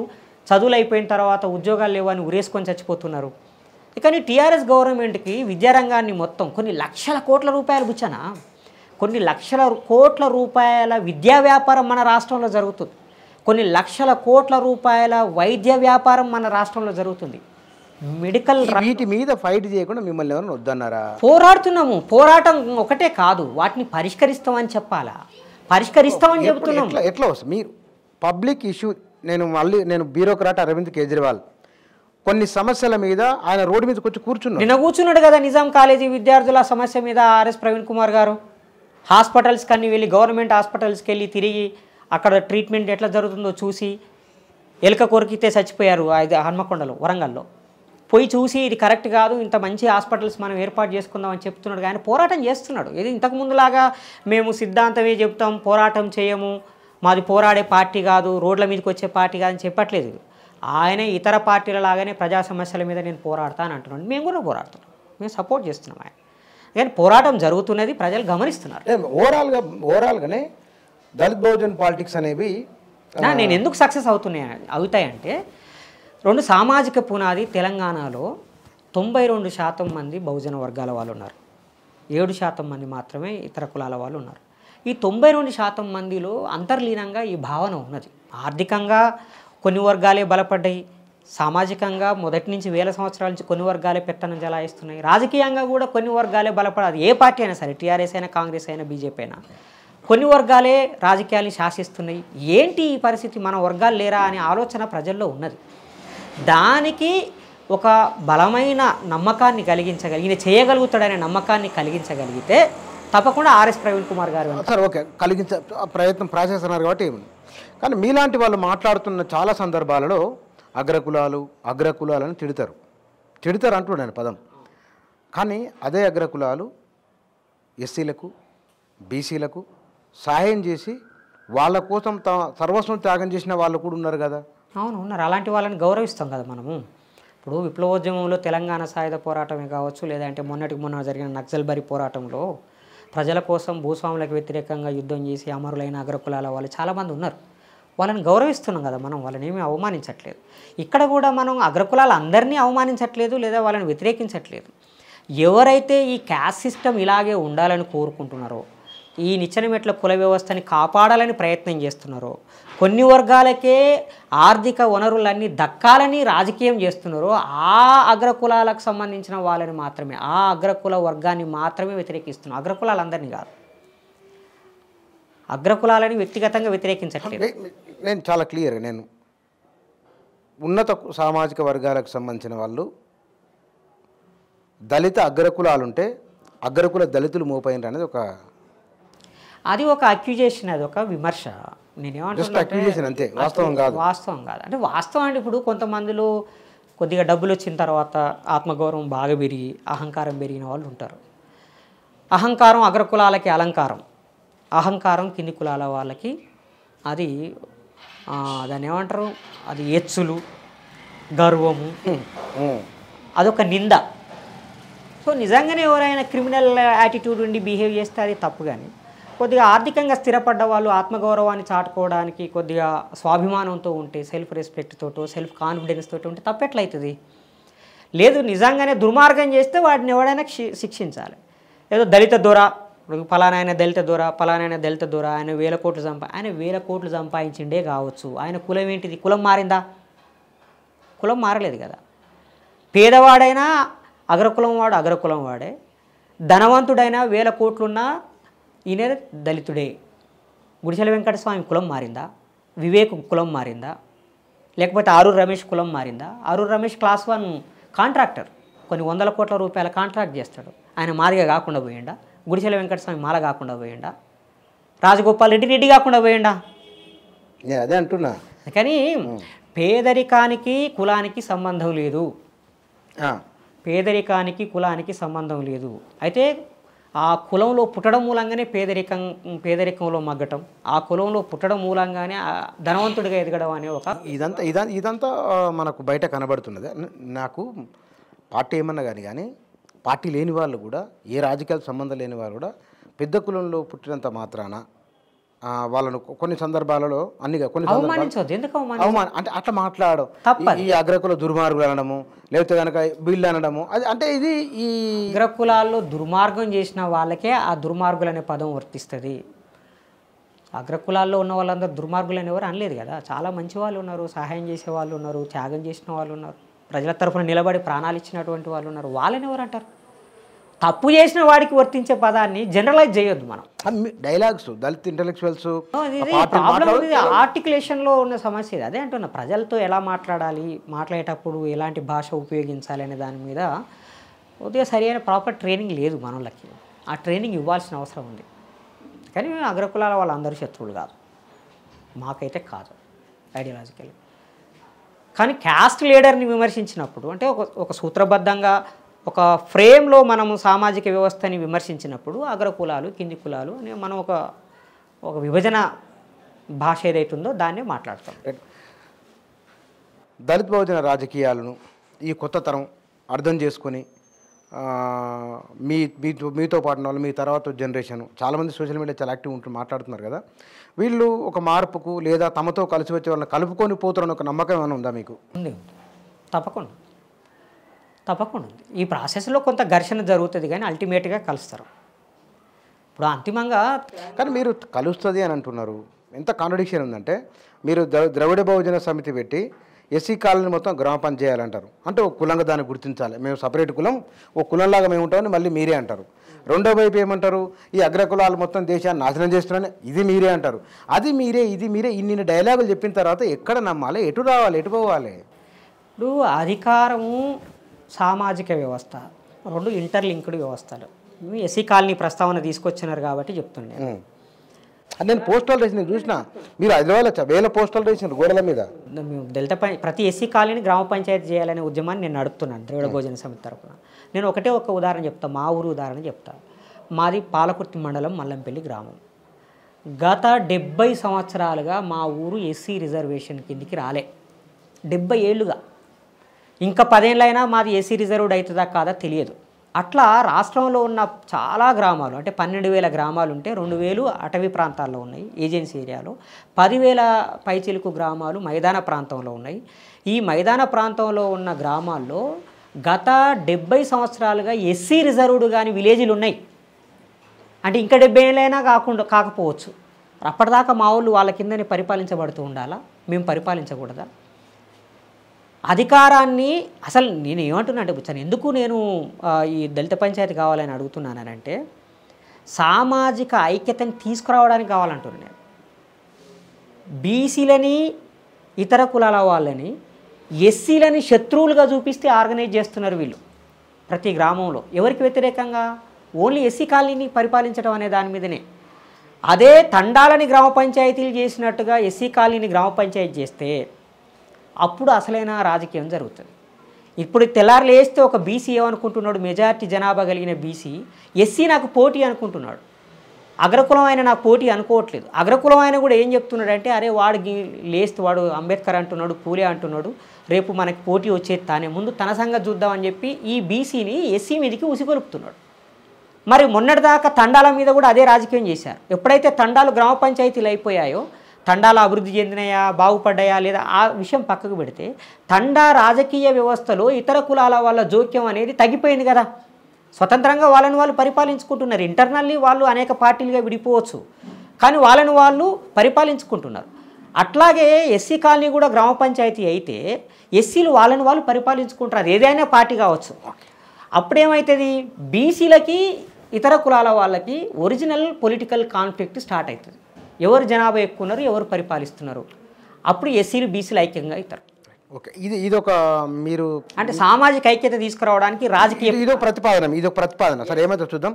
చదువులు అయిపోయిన తర్వాత ఉద్యోగాలు లేవని ఉరేసుకొని చచ్చిపోతున్నారు కానీ టీఆర్ఎస్ గవర్నమెంట్కి విద్యారంగాన్ని మొత్తం కొన్ని లక్షల కోట్ల రూపాయలు బుచ్చనా కొన్ని లక్షల కోట్ల రూపాయల విద్యా వ్యాపారం మన రాష్ట్రంలో జరుగుతుంది కొన్ని లక్షల కోట్ల రూపాయల వైద్య వ్యాపారం మన రాష్ట్రంలో జరుగుతుంది మెడికల్ వీటి మీద ఫైట్ చేయకుండా మిమ్మల్ని ఎవరైనా వద్దన్నారా పోరాడుతున్నాము పోరాటం ఒకటే కాదు వాటిని పరిష్కరిస్తామని చెప్పాలా పరిష్కరిస్తామని చెబుతున్నాం ఎట్లా వస్తుంది మీరు పబ్లిక్ ఇష్యూ నేను మళ్ళీ నేను బ్యూరోక్రాట్ అరవింద్ కేజ్రీవాల్ కొన్ని సమస్యల మీద ఆయన రోడ్డు మీద కొంచెం కూర్చున్నాడు నిన్న కూర్చున్నాడు కదా నిజాం కాలేజీ విద్యార్థుల సమస్య మీద ఆర్ఎస్ ప్రవీణ్ కుమార్ గారు హాస్పిటల్స్కి అన్ని వెళ్ళి గవర్నమెంట్ హాస్పిటల్స్కి వెళ్ళి తిరిగి అక్కడ ట్రీట్మెంట్ ఎట్లా జరుగుతుందో చూసి ఎలుక కొరికితే చచ్చిపోయారు అది హన్మకొండలో వరంగల్లో పోయి చూసి ఇది కరెక్ట్ కాదు ఇంత మంచి హాస్పిటల్స్ మనం ఏర్పాటు చేసుకుందాం అని చెప్తున్నాడు కానీ పోరాటం చేస్తున్నాడు ఇది ఇంతకు ముందులాగా మేము సిద్ధాంతమే చెప్తాం పోరాటం చేయము మాది పోరాడే పార్టీ కాదు రోడ్ల మీదకి వచ్చే పార్టీ కాదని చెప్పట్లేదు ఆయన ఇతర పార్టీల లాగానే ప్రజా సమస్యల మీద నేను పోరాడతాను అంటున్నాను మేము కూడా పోరాడుతున్నాం మేము సపోర్ట్ చేస్తున్నాం ఆయన కానీ పోరాటం జరుగుతున్నది ప్రజలు గమనిస్తున్నారు ఓవరాల్గా ఓవరాల్గానే దళిత్ బహుజన్ పాలిటిక్స్ అనేవి నేను ఎందుకు సక్సెస్ అవుతున్నాయి అవుతాయంటే రెండు సామాజిక పునాది తెలంగాణలో తొంభై రెండు శాతం మంది బహుజన వర్గాల వాళ్ళు ఉన్నారు ఏడు శాతం మంది మాత్రమే ఇతర కులాల వాళ్ళు ఉన్నారు ఈ తొంభై రెండు శాతం మందిలో అంతర్లీనంగా ఈ భావన ఉన్నది ఆర్థికంగా కొన్ని వర్గాలే బలపడ్డాయి సామాజికంగా మొదటి నుంచి వేల సంవత్సరాల నుంచి కొన్ని వర్గాలే పెత్తనం జలాయిస్తున్నాయి రాజకీయంగా కూడా కొన్ని వర్గాలే బలపడాలి ఏ పార్టీ అయినా సరే టీఆర్ఎస్ అయినా కాంగ్రెస్ అయినా బీజేపీ అయినా కొన్ని వర్గాలే రాజకీయాలు శాసిస్తున్నాయి ఏంటి ఈ పరిస్థితి మన వర్గాలు లేరా అనే ఆలోచన ప్రజల్లో ఉన్నది దానికి ఒక బలమైన నమ్మకాన్ని కలిగించగలి ఈయన చేయగలుగుతాడనే నమ్మకాన్ని కలిగించగలిగితే తప్పకుండా ఆర్ఎస్ ప్రవీణ్ కుమార్ గారు సార్ ఓకే కలిగించ ప్రయత్నం ప్రాచేస్తున్నారు కాబట్టి కానీ మీలాంటి వాళ్ళు మాట్లాడుతున్న చాలా సందర్భాలలో అగ్రకులాలు అగ్రకులాలను తిడతారు తిడతారు అంటున్నాను పదం కానీ అదే అగ్రకులాలు ఎస్సీలకు బీసీలకు సహాయం చేసి వాళ్ళ కోసం త సర్వస్వం త్యాగం చేసిన వాళ్ళు కూడా ఉన్నారు కదా అవును ఉన్నారు అలాంటి వాళ్ళని గౌరవిస్తాం కదా మనము ఇప్పుడు విప్లవోద్యమంలో తెలంగాణ సాయుధ పోరాటమే కావచ్చు లేదంటే మొన్నటికి మొన్న జరిగిన నక్సల్బరి పోరాటంలో ప్రజల కోసం భూస్వాములకు వ్యతిరేకంగా యుద్ధం చేసి అమరులైన అగ్రకులాల వాళ్ళు చాలామంది ఉన్నారు వాళ్ళని గౌరవిస్తున్నాం కదా మనం వాళ్ళని ఏమీ అవమానించట్లేదు ఇక్కడ కూడా మనం అగ్రకులాలు అందరినీ అవమానించట్లేదు లేదా వాళ్ళని వ్యతిరేకించట్లేదు ఎవరైతే ఈ క్యాస్ట్ సిస్టమ్ ఇలాగే ఉండాలని కోరుకుంటున్నారో ఈ నిచ్చెనమెట్ల కుల వ్యవస్థని కాపాడాలని ప్రయత్నం చేస్తున్నారో కొన్ని వర్గాలకే ఆర్థిక వనరులన్నీ దక్కాలని రాజకీయం చేస్తున్నారో ఆ అగ్రకులాలకు సంబంధించిన వాళ్ళని మాత్రమే ఆ అగ్రకుల వర్గాన్ని మాత్రమే వ్యతిరేకిస్తున్నారు అగ్రకులాలందరినీ కాదు అగ్రకులాలని వ్యక్తిగతంగా వ్యతిరేకించట్లేదు నేను చాలా క్లియర్ నేను ఉన్నత సామాజిక వర్గాలకు సంబంధించిన వాళ్ళు దళిత అగ్రకులాలుంటే అగ్రకుల దళితులు మోపోయినారు అనేది ఒక అది ఒక అక్యూజేషన్ అది ఒక విమర్శ నేనేమంటున్నాను అంతే వాస్తవం కాదు వాస్తవం కాదు అంటే వాస్తవం అంటే ఇప్పుడు కొంతమందిలో కొద్దిగా డబ్బులు వచ్చిన తర్వాత ఆత్మగౌరవం బాగా పెరిగి అహంకారం పెరిగిన వాళ్ళు ఉంటారు అహంకారం కులాలకి అలంకారం అహంకారం కింది కులాల వాళ్ళకి అది దాన్ని ఏమంటారు అది ఎచ్చులు గర్వము అదొక నింద సో నిజంగానే ఎవరైనా క్రిమినల్ యాటిట్యూడ్ ఉండి బిహేవ్ చేస్తే అది తప్పు కానీ కొద్దిగా ఆర్థికంగా స్థిరపడ్డ వాళ్ళు ఆత్మగౌరవాన్ని చాటుకోవడానికి కొద్దిగా స్వాభిమానంతో ఉంటే సెల్ఫ్ రెస్పెక్ట్ తోటి సెల్ఫ్ కాన్ఫిడెన్స్ తోటి ఉంటే తప్పెట్లయితుంది లేదు నిజంగానే దుర్మార్గం చేస్తే వాడిని ఎవడైనా శిక్షించాలి ఏదో దళిత దూర ఇప్పుడు దళిత దొర ఫలానా దళిత దూర ఆయన వేల కోట్లు సంపా ఆయన వేల కోట్లు సంపాదించిండే కావచ్చు ఆయన కులం ఏంటిది కులం మారిందా కులం మారలేదు కదా పేదవాడైనా అగ్రకులం వాడు అగ్రకులం వాడే ధనవంతుడైనా వేల కోట్లున్నా ఈయన దళితుడే గుడిసెల వెంకటస్వామి కులం మారిందా వివేక్ కులం మారిందా లేకపోతే ఆరూర్ రమేష్ కులం మారిందా Aroori Ramesh class one contractor కొన్ని వందల కోట్ల రూపాయల కాంట్రాక్ట్ చేస్తాడు ఆయన మారిగా కాకుండా పోయిండా గుడిసెల వెంకటస్వామి మాల కాకుండా పోయిండా రాజగోపాల్ రెడ్డి రెడ్డి కాకుండా పోయిండా అదే అంటున్నా కానీ పేదరికానికి కులానికి సంబంధం లేదు పేదరికానికి కులానికి సంబంధం లేదు అయితే ఆ కులంలో పుట్టడం మూలంగానే పేదరికం పేదరికంలో మగ్గటం ఆ కులంలో పుట్టడం మూలంగానే ధనవంతుడిగా ఎదగడం అనే ఒక ఇదంతా ఇదంతా ఇదంతా మనకు బయట కనబడుతున్నది నాకు పార్టీ ఏమన్నా కానీ కానీ పార్టీ లేని వాళ్ళు కూడా ఏ రాజకీయాలకు సంబంధం లేని వాళ్ళు కూడా పెద్ద కులంలో పుట్టినంత మాత్రాన వాళ్ళను కొన్ని సందర్భాలలో అన్ని కొన్ని అవమానం అంటే అట్లా మాట్లాడడం ఈ అగ్రకుల దుర్మార్గులు అనడము లేకపోతే కనుక వీళ్ళు అనడము అది అంటే ఇది ఈ అగ్రకులాల్లో దుర్మార్గం చేసిన వాళ్ళకే ఆ దుర్మార్గులు అనే పదం వర్తిస్తుంది అగ్రకులాల్లో ఉన్న వాళ్ళందరూ దుర్మార్గులు అనేవారు అనలేదు కదా చాలా మంచి వాళ్ళు ఉన్నారు సహాయం చేసే వాళ్ళు ఉన్నారు త్యాగం చేసిన వాళ్ళు ఉన్నారు ప్రజల తరఫున నిలబడి ప్రాణాలు ఇచ్చినటువంటి వాళ్ళు ఉన్నారు వాళ్ళని ఎవరు అంటారు తప్పు చేసిన వాడికి వర్తించే పదాన్ని జనరలైజ్ చేయొద్దు మనం డైలాగ్స్ దళిత్ ఇంటలెక్చువల్స్ ఆర్టికులేషన్లో ఉన్న సమస్య ఇది అదే అంటున్నా ప్రజలతో ఎలా మాట్లాడాలి మాట్లాడేటప్పుడు ఎలాంటి భాష ఉపయోగించాలి అనే దాని మీద కొద్దిగా సరైన ప్రాపర్ ట్రైనింగ్ లేదు మనలకి ఆ ట్రైనింగ్ ఇవ్వాల్సిన అవసరం ఉంది కానీ మేము అగ్రకులాల వాళ్ళందరూ శత్రువులు కాదు మాకైతే కాదు ఐడియాలజికల్ కానీ క్యాస్ట్ లీడర్ని విమర్శించినప్పుడు అంటే ఒక ఒక సూత్రబద్ధంగా ఒక ఫ్రేమ్లో మనము సామాజిక వ్యవస్థని విమర్శించినప్పుడు కులాలు కింది కులాలు అని మనం ఒక ఒక విభజన భాష ఏదైతుందో దాన్నే మాట్లాడతాం దళిత బహుజన రాజకీయాలను ఈ కొత్త తరం అర్థం చేసుకొని మీ మీతో మీతో పాటు వాళ్ళు మీ తర్వాత జనరేషన్ చాలామంది సోషల్ మీడియా చాలా యాక్టివ్ ఉంటూ మాట్లాడుతున్నారు కదా వీళ్ళు ఒక మార్పుకు లేదా తమతో కలిసి వచ్చే వాళ్ళని కలుపుకొని పోతున్న ఒక నమ్మకం ఏమైనా ఉందా మీకు ఉంది తప్పకుండా తప్పకుండా ఉంది ఈ ప్రాసెస్లో కొంత ఘర్షణ జరుగుతుంది కానీ అల్టిమేట్గా కలుస్తారు ఇప్పుడు అంతిమంగా కానీ మీరు కలుస్తుంది అని అంటున్నారు ఎంత కాంట్రడిక్షన్ ఉందంటే మీరు ద్రవిడ బహుజన సమితి పెట్టి ఎస్సీ కాలనీ మొత్తం గ్రామ పంచాయతీ చేయాలంటారు అంటే ఒక కులంగా దాన్ని గుర్తించాలి మేము సపరేట్ కులం ఒక కులంలాగా మేము ఉంటామని మళ్ళీ మీరే అంటారు రెండో వైపు ఏమంటారు ఈ అగ్రకులాలు మొత్తం దేశాన్ని నాశనం చేస్తున్నాయని ఇది మీరే అంటారు అది మీరే ఇది మీరే ఇన్ని డైలాగులు చెప్పిన తర్వాత ఎక్కడ నమ్మాలి ఎటు రావాలి ఎటు పోవాలి ఇప్పుడు అధికారము సామాజిక వ్యవస్థ రెండు ఇంటర్లింక్డ్ వ్యవస్థలు ఎస్సీ కాలనీ ప్రస్తావన తీసుకొచ్చినారు కాబట్టి చెప్తుండే నేను పోస్టల్ రేషన్ చూసిన మీరు హైదరాబాద్ వేల పోస్టల్ రేషన్ గోడల మీద మేము ప్రతి ఎస్సీ కాలనీని గ్రామ పంచాయతీ చేయాలనే ఉద్యమాన్ని నేను నడుపుతున్నాను ద్రవిడ భోజన సమితి తరఫున నేను ఒకటే ఒక ఉదాహరణ చెప్తాను మా ఊరు ఉదాహరణ చెప్తాను మాది పాలకుర్తి మండలం మల్లంపల్లి గ్రామం గత డెబ్బై సంవత్సరాలుగా మా ఊరు ఎస్సీ రిజర్వేషన్ కిందికి రాలే డెబ్బై ఏళ్ళుగా ఇంకా పదేళ్ళైనా మాది ఏసీ రిజర్వ్డ్ అవుతుందా కాదా తెలియదు అట్లా రాష్ట్రంలో ఉన్న చాలా గ్రామాలు అంటే పన్నెండు వేల గ్రామాలు ఉంటే రెండు వేలు అటవీ ప్రాంతాల్లో ఉన్నాయి ఏజెన్సీ ఏరియాలో పదివేల పైచిలుకు గ్రామాలు మైదాన ప్రాంతంలో ఉన్నాయి ఈ మైదాన ప్రాంతంలో ఉన్న గ్రామాల్లో గత డెబ్బై సంవత్సరాలుగా ఎస్సీ రిజర్వ్డ్ కానీ విలేజ్లు ఉన్నాయి అంటే ఇంకా డెబ్బై ఏళ్ళైనా కాకుండా కాకపోవచ్చు అప్పటిదాకా మా వాళ్ళు వాళ్ళ కిందని పరిపాలించబడుతూ ఉండాలా మేము పరిపాలించకూడదా అధికారాన్ని అసలు నేను ఏమంటున్నా అంటే బుచ్చాను ఎందుకు నేను ఈ దళిత పంచాయతీ కావాలని అడుగుతున్నానంటే సామాజిక ఐక్యతను తీసుకురావడానికి కావాలంటున్నాను నేను బీసీలని ఇతర కులాల వాళ్ళని ఎస్సీలని శత్రువులుగా చూపిస్తే ఆర్గనైజ్ చేస్తున్నారు వీళ్ళు ప్రతి గ్రామంలో ఎవరికి వ్యతిరేకంగా ఓన్లీ ఎస్సీ కాలనీని పరిపాలించడం అనే దాని మీదనే అదే తండాలని గ్రామ పంచాయతీలు చేసినట్టుగా ఎస్సీ కాలనీని గ్రామ పంచాయతీ చేస్తే అప్పుడు అసలైన రాజకీయం జరుగుతుంది ఇప్పుడు తెల్లారులు వేస్తే ఒక బీసీ ఏమనుకుంటున్నాడు మెజార్టీ జనాభా కలిగిన బీసీ ఎస్సీ నాకు పోటీ అనుకుంటున్నాడు అగ్రకులం ఆయన నాకు పోటీ అనుకోవట్లేదు అగ్రకులం ఆయన కూడా ఏం చెప్తున్నాడంటే అరే వాడు లేస్తే వాడు అంబేద్కర్ అంటున్నాడు పూలే అంటున్నాడు రేపు మనకి పోటీ వచ్చేది తానే ముందు తన సంగతి చూద్దామని చెప్పి ఈ బీసీని ఎస్సీ మీదకి ఉసిగొలుపుతున్నాడు మరి మొన్నటిదాకా తండాల మీద కూడా అదే రాజకీయం చేశారు ఎప్పుడైతే తండాలు గ్రామ పంచాయతీలు అయిపోయాయో తండాలు అభివృద్ధి చెందినాయా బాగుపడ్డాయా లేదా ఆ విషయం పక్కకు పెడితే తండా రాజకీయ వ్యవస్థలో ఇతర కులాల వాళ్ళ జోక్యం అనేది తగ్గిపోయింది కదా స్వతంత్రంగా వాళ్ళని వాళ్ళు పరిపాలించుకుంటున్నారు ఇంటర్నల్లీ వాళ్ళు అనేక పార్టీలుగా విడిపోవచ్చు కానీ వాళ్ళని వాళ్ళు పరిపాలించుకుంటున్నారు అట్లాగే ఎస్సీ కాలనీ కూడా గ్రామ పంచాయతీ అయితే ఎస్సీలు వాళ్ళని వాళ్ళు పరిపాలించుకుంటారు ఏదైనా పార్టీ కావచ్చు అప్పుడేమవుతుంది బీసీలకి ఇతర కులాల వాళ్ళకి ఒరిజినల్ పొలిటికల్ కాన్ఫ్లిక్ట్ స్టార్ట్ అవుతుంది ఎవరు జనాభా ఎక్కువ ఉన్నారు ఎవరు పరిపాలిస్తున్నారు అప్పుడు ఎస్సీలు బీసీలు ఐక్యంగా అవుతారు ఓకే ఇది ఇది ఒక మీరు అంటే సామాజిక ఐక్యత తీసుకురావడానికి రాజకీయ ఇది ఒక ప్రతిపాదన ఇది ఒక ప్రతిపాదన సరే ఏమైతే చూద్దాం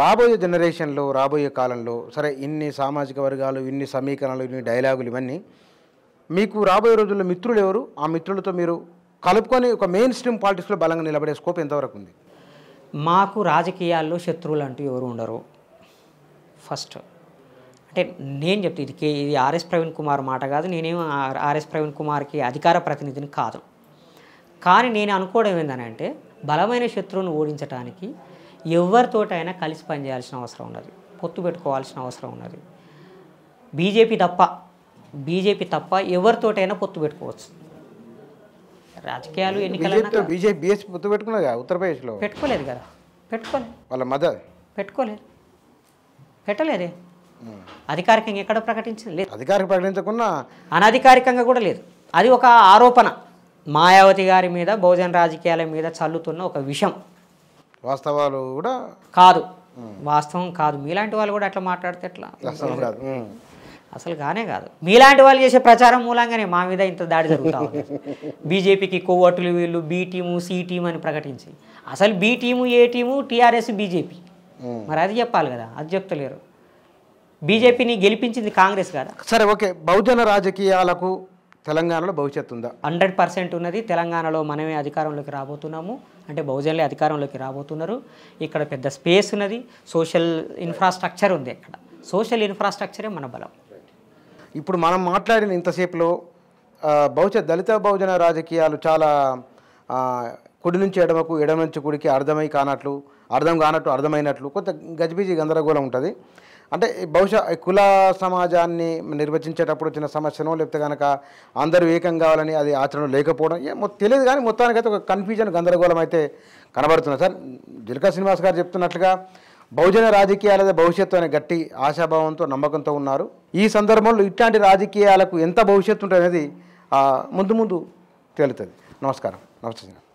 రాబోయే జనరేషన్లో రాబోయే కాలంలో సరే ఇన్ని సామాజిక వర్గాలు ఇన్ని సమీకరణలు ఇన్ని డైలాగులు ఇవన్నీ మీకు రాబోయే రోజుల్లో మిత్రులు ఎవరు ఆ మిత్రులతో మీరు కలుపుకొని ఒక మెయిన్ స్ట్రీమ్ పాలిటిక్స్లో బలంగా నిలబడే స్కోప్ ఎంతవరకు ఉంది మాకు రాజకీయాల్లో శత్రువులు అంటూ ఎవరు ఉండరు ఫస్ట్ అంటే నేను చెప్తే ఇది కే ఇది ఆర్ఎస్ ప్రవీణ్ కుమార్ మాట కాదు నేనేం ఆర్ఎస్ ప్రవీణ్ కుమార్కి అధికార ప్రతినిధిని కాదు కానీ నేను అనుకోవడం అంటే బలమైన శత్రువును ఓడించడానికి ఎవరితోటైనా కలిసి పనిచేయాల్సిన అవసరం ఉన్నది పొత్తు పెట్టుకోవాల్సిన అవసరం ఉన్నది బీజేపీ తప్ప బీజేపీ తప్ప ఎవరితోటైనా పొత్తు పెట్టుకోవచ్చు రాజకీయాలు ఎన్నికలు పొత్తు కదా ఉత్తరప్రదేశ్లో పెట్టుకోలేదు కదా పెట్టుకోలేదు వాళ్ళ మదర్ పెట్టుకోలేదు పెట్టలేదే అధికారికంగా ఎక్కడ ప్రకటించింది లేదు అధికారిక ప్రకటించకుండా అనధికారికంగా కూడా లేదు అది ఒక ఆరోపణ మాయావతి గారి మీద బహుజన రాజకీయాల మీద చల్లుతున్న ఒక విషయం వాస్తవాలు కూడా కాదు వాస్తవం కాదు మీలాంటి వాళ్ళు కూడా అట్లా మాట్లాడితే ఎట్లా అసలు కానే కాదు మీలాంటి వాళ్ళు చేసే ప్రచారం మూలంగానే మా మీద ఇంత దాడి జరుగుతా బీజేపీకి కొవ్వొట్టులు వీళ్ళు బీ టీము సి టీం అని ప్రకటించి అసలు B team A team TRS BJP మరి అది చెప్పాలి కదా అది చెప్తలేరు బీజేపీని గెలిపించింది కాంగ్రెస్ కదా సరే ఓకే బహుజన రాజకీయాలకు తెలంగాణలో భవిష్యత్తు ఉందా హండ్రెడ్ పర్సెంట్ ఉన్నది తెలంగాణలో మనమే అధికారంలోకి రాబోతున్నాము అంటే బహుజనలే అధికారంలోకి రాబోతున్నారు ఇక్కడ పెద్ద స్పేస్ ఉన్నది సోషల్ ఇన్ఫ్రాస్ట్రక్చర్ ఉంది ఇక్కడ సోషల్ ఇన్ఫ్రాస్ట్రక్చరే మన బలం ఇప్పుడు మనం మాట్లాడిన ఇంతసేపులో బహుశా దళిత బహుజన రాజకీయాలు చాలా కుడి నుంచి ఎడమకు ఎడమ నుంచి కుడికి అర్థమై కానట్లు అర్థం కానట్టు అర్థమైనట్లు కొంత గజిబిజి గందరగోళం ఉంటుంది అంటే బహుశా కుల సమాజాన్ని నిర్వచించేటప్పుడు వచ్చిన సమస్యను లేకపోతే కనుక అందరూ ఏకం కావాలని అది ఆచరణ లేకపోవడం తెలియదు కానీ అయితే ఒక కన్ఫ్యూజన్ గందరగోళం అయితే కనబడుతున్నాయి సార్ జిల్కా శ్రీనివాస్ గారు చెప్తున్నట్లుగా బహుజన రాజకీయాలదే భవిష్యత్తు అనే గట్టి ఆశాభావంతో నమ్మకంతో ఉన్నారు ఈ సందర్భంలో ఇట్లాంటి రాజకీయాలకు ఎంత భవిష్యత్తు ఉంటుంది అనేది ముందు ముందు తేలుతుంది నమస్కారం నమస్తే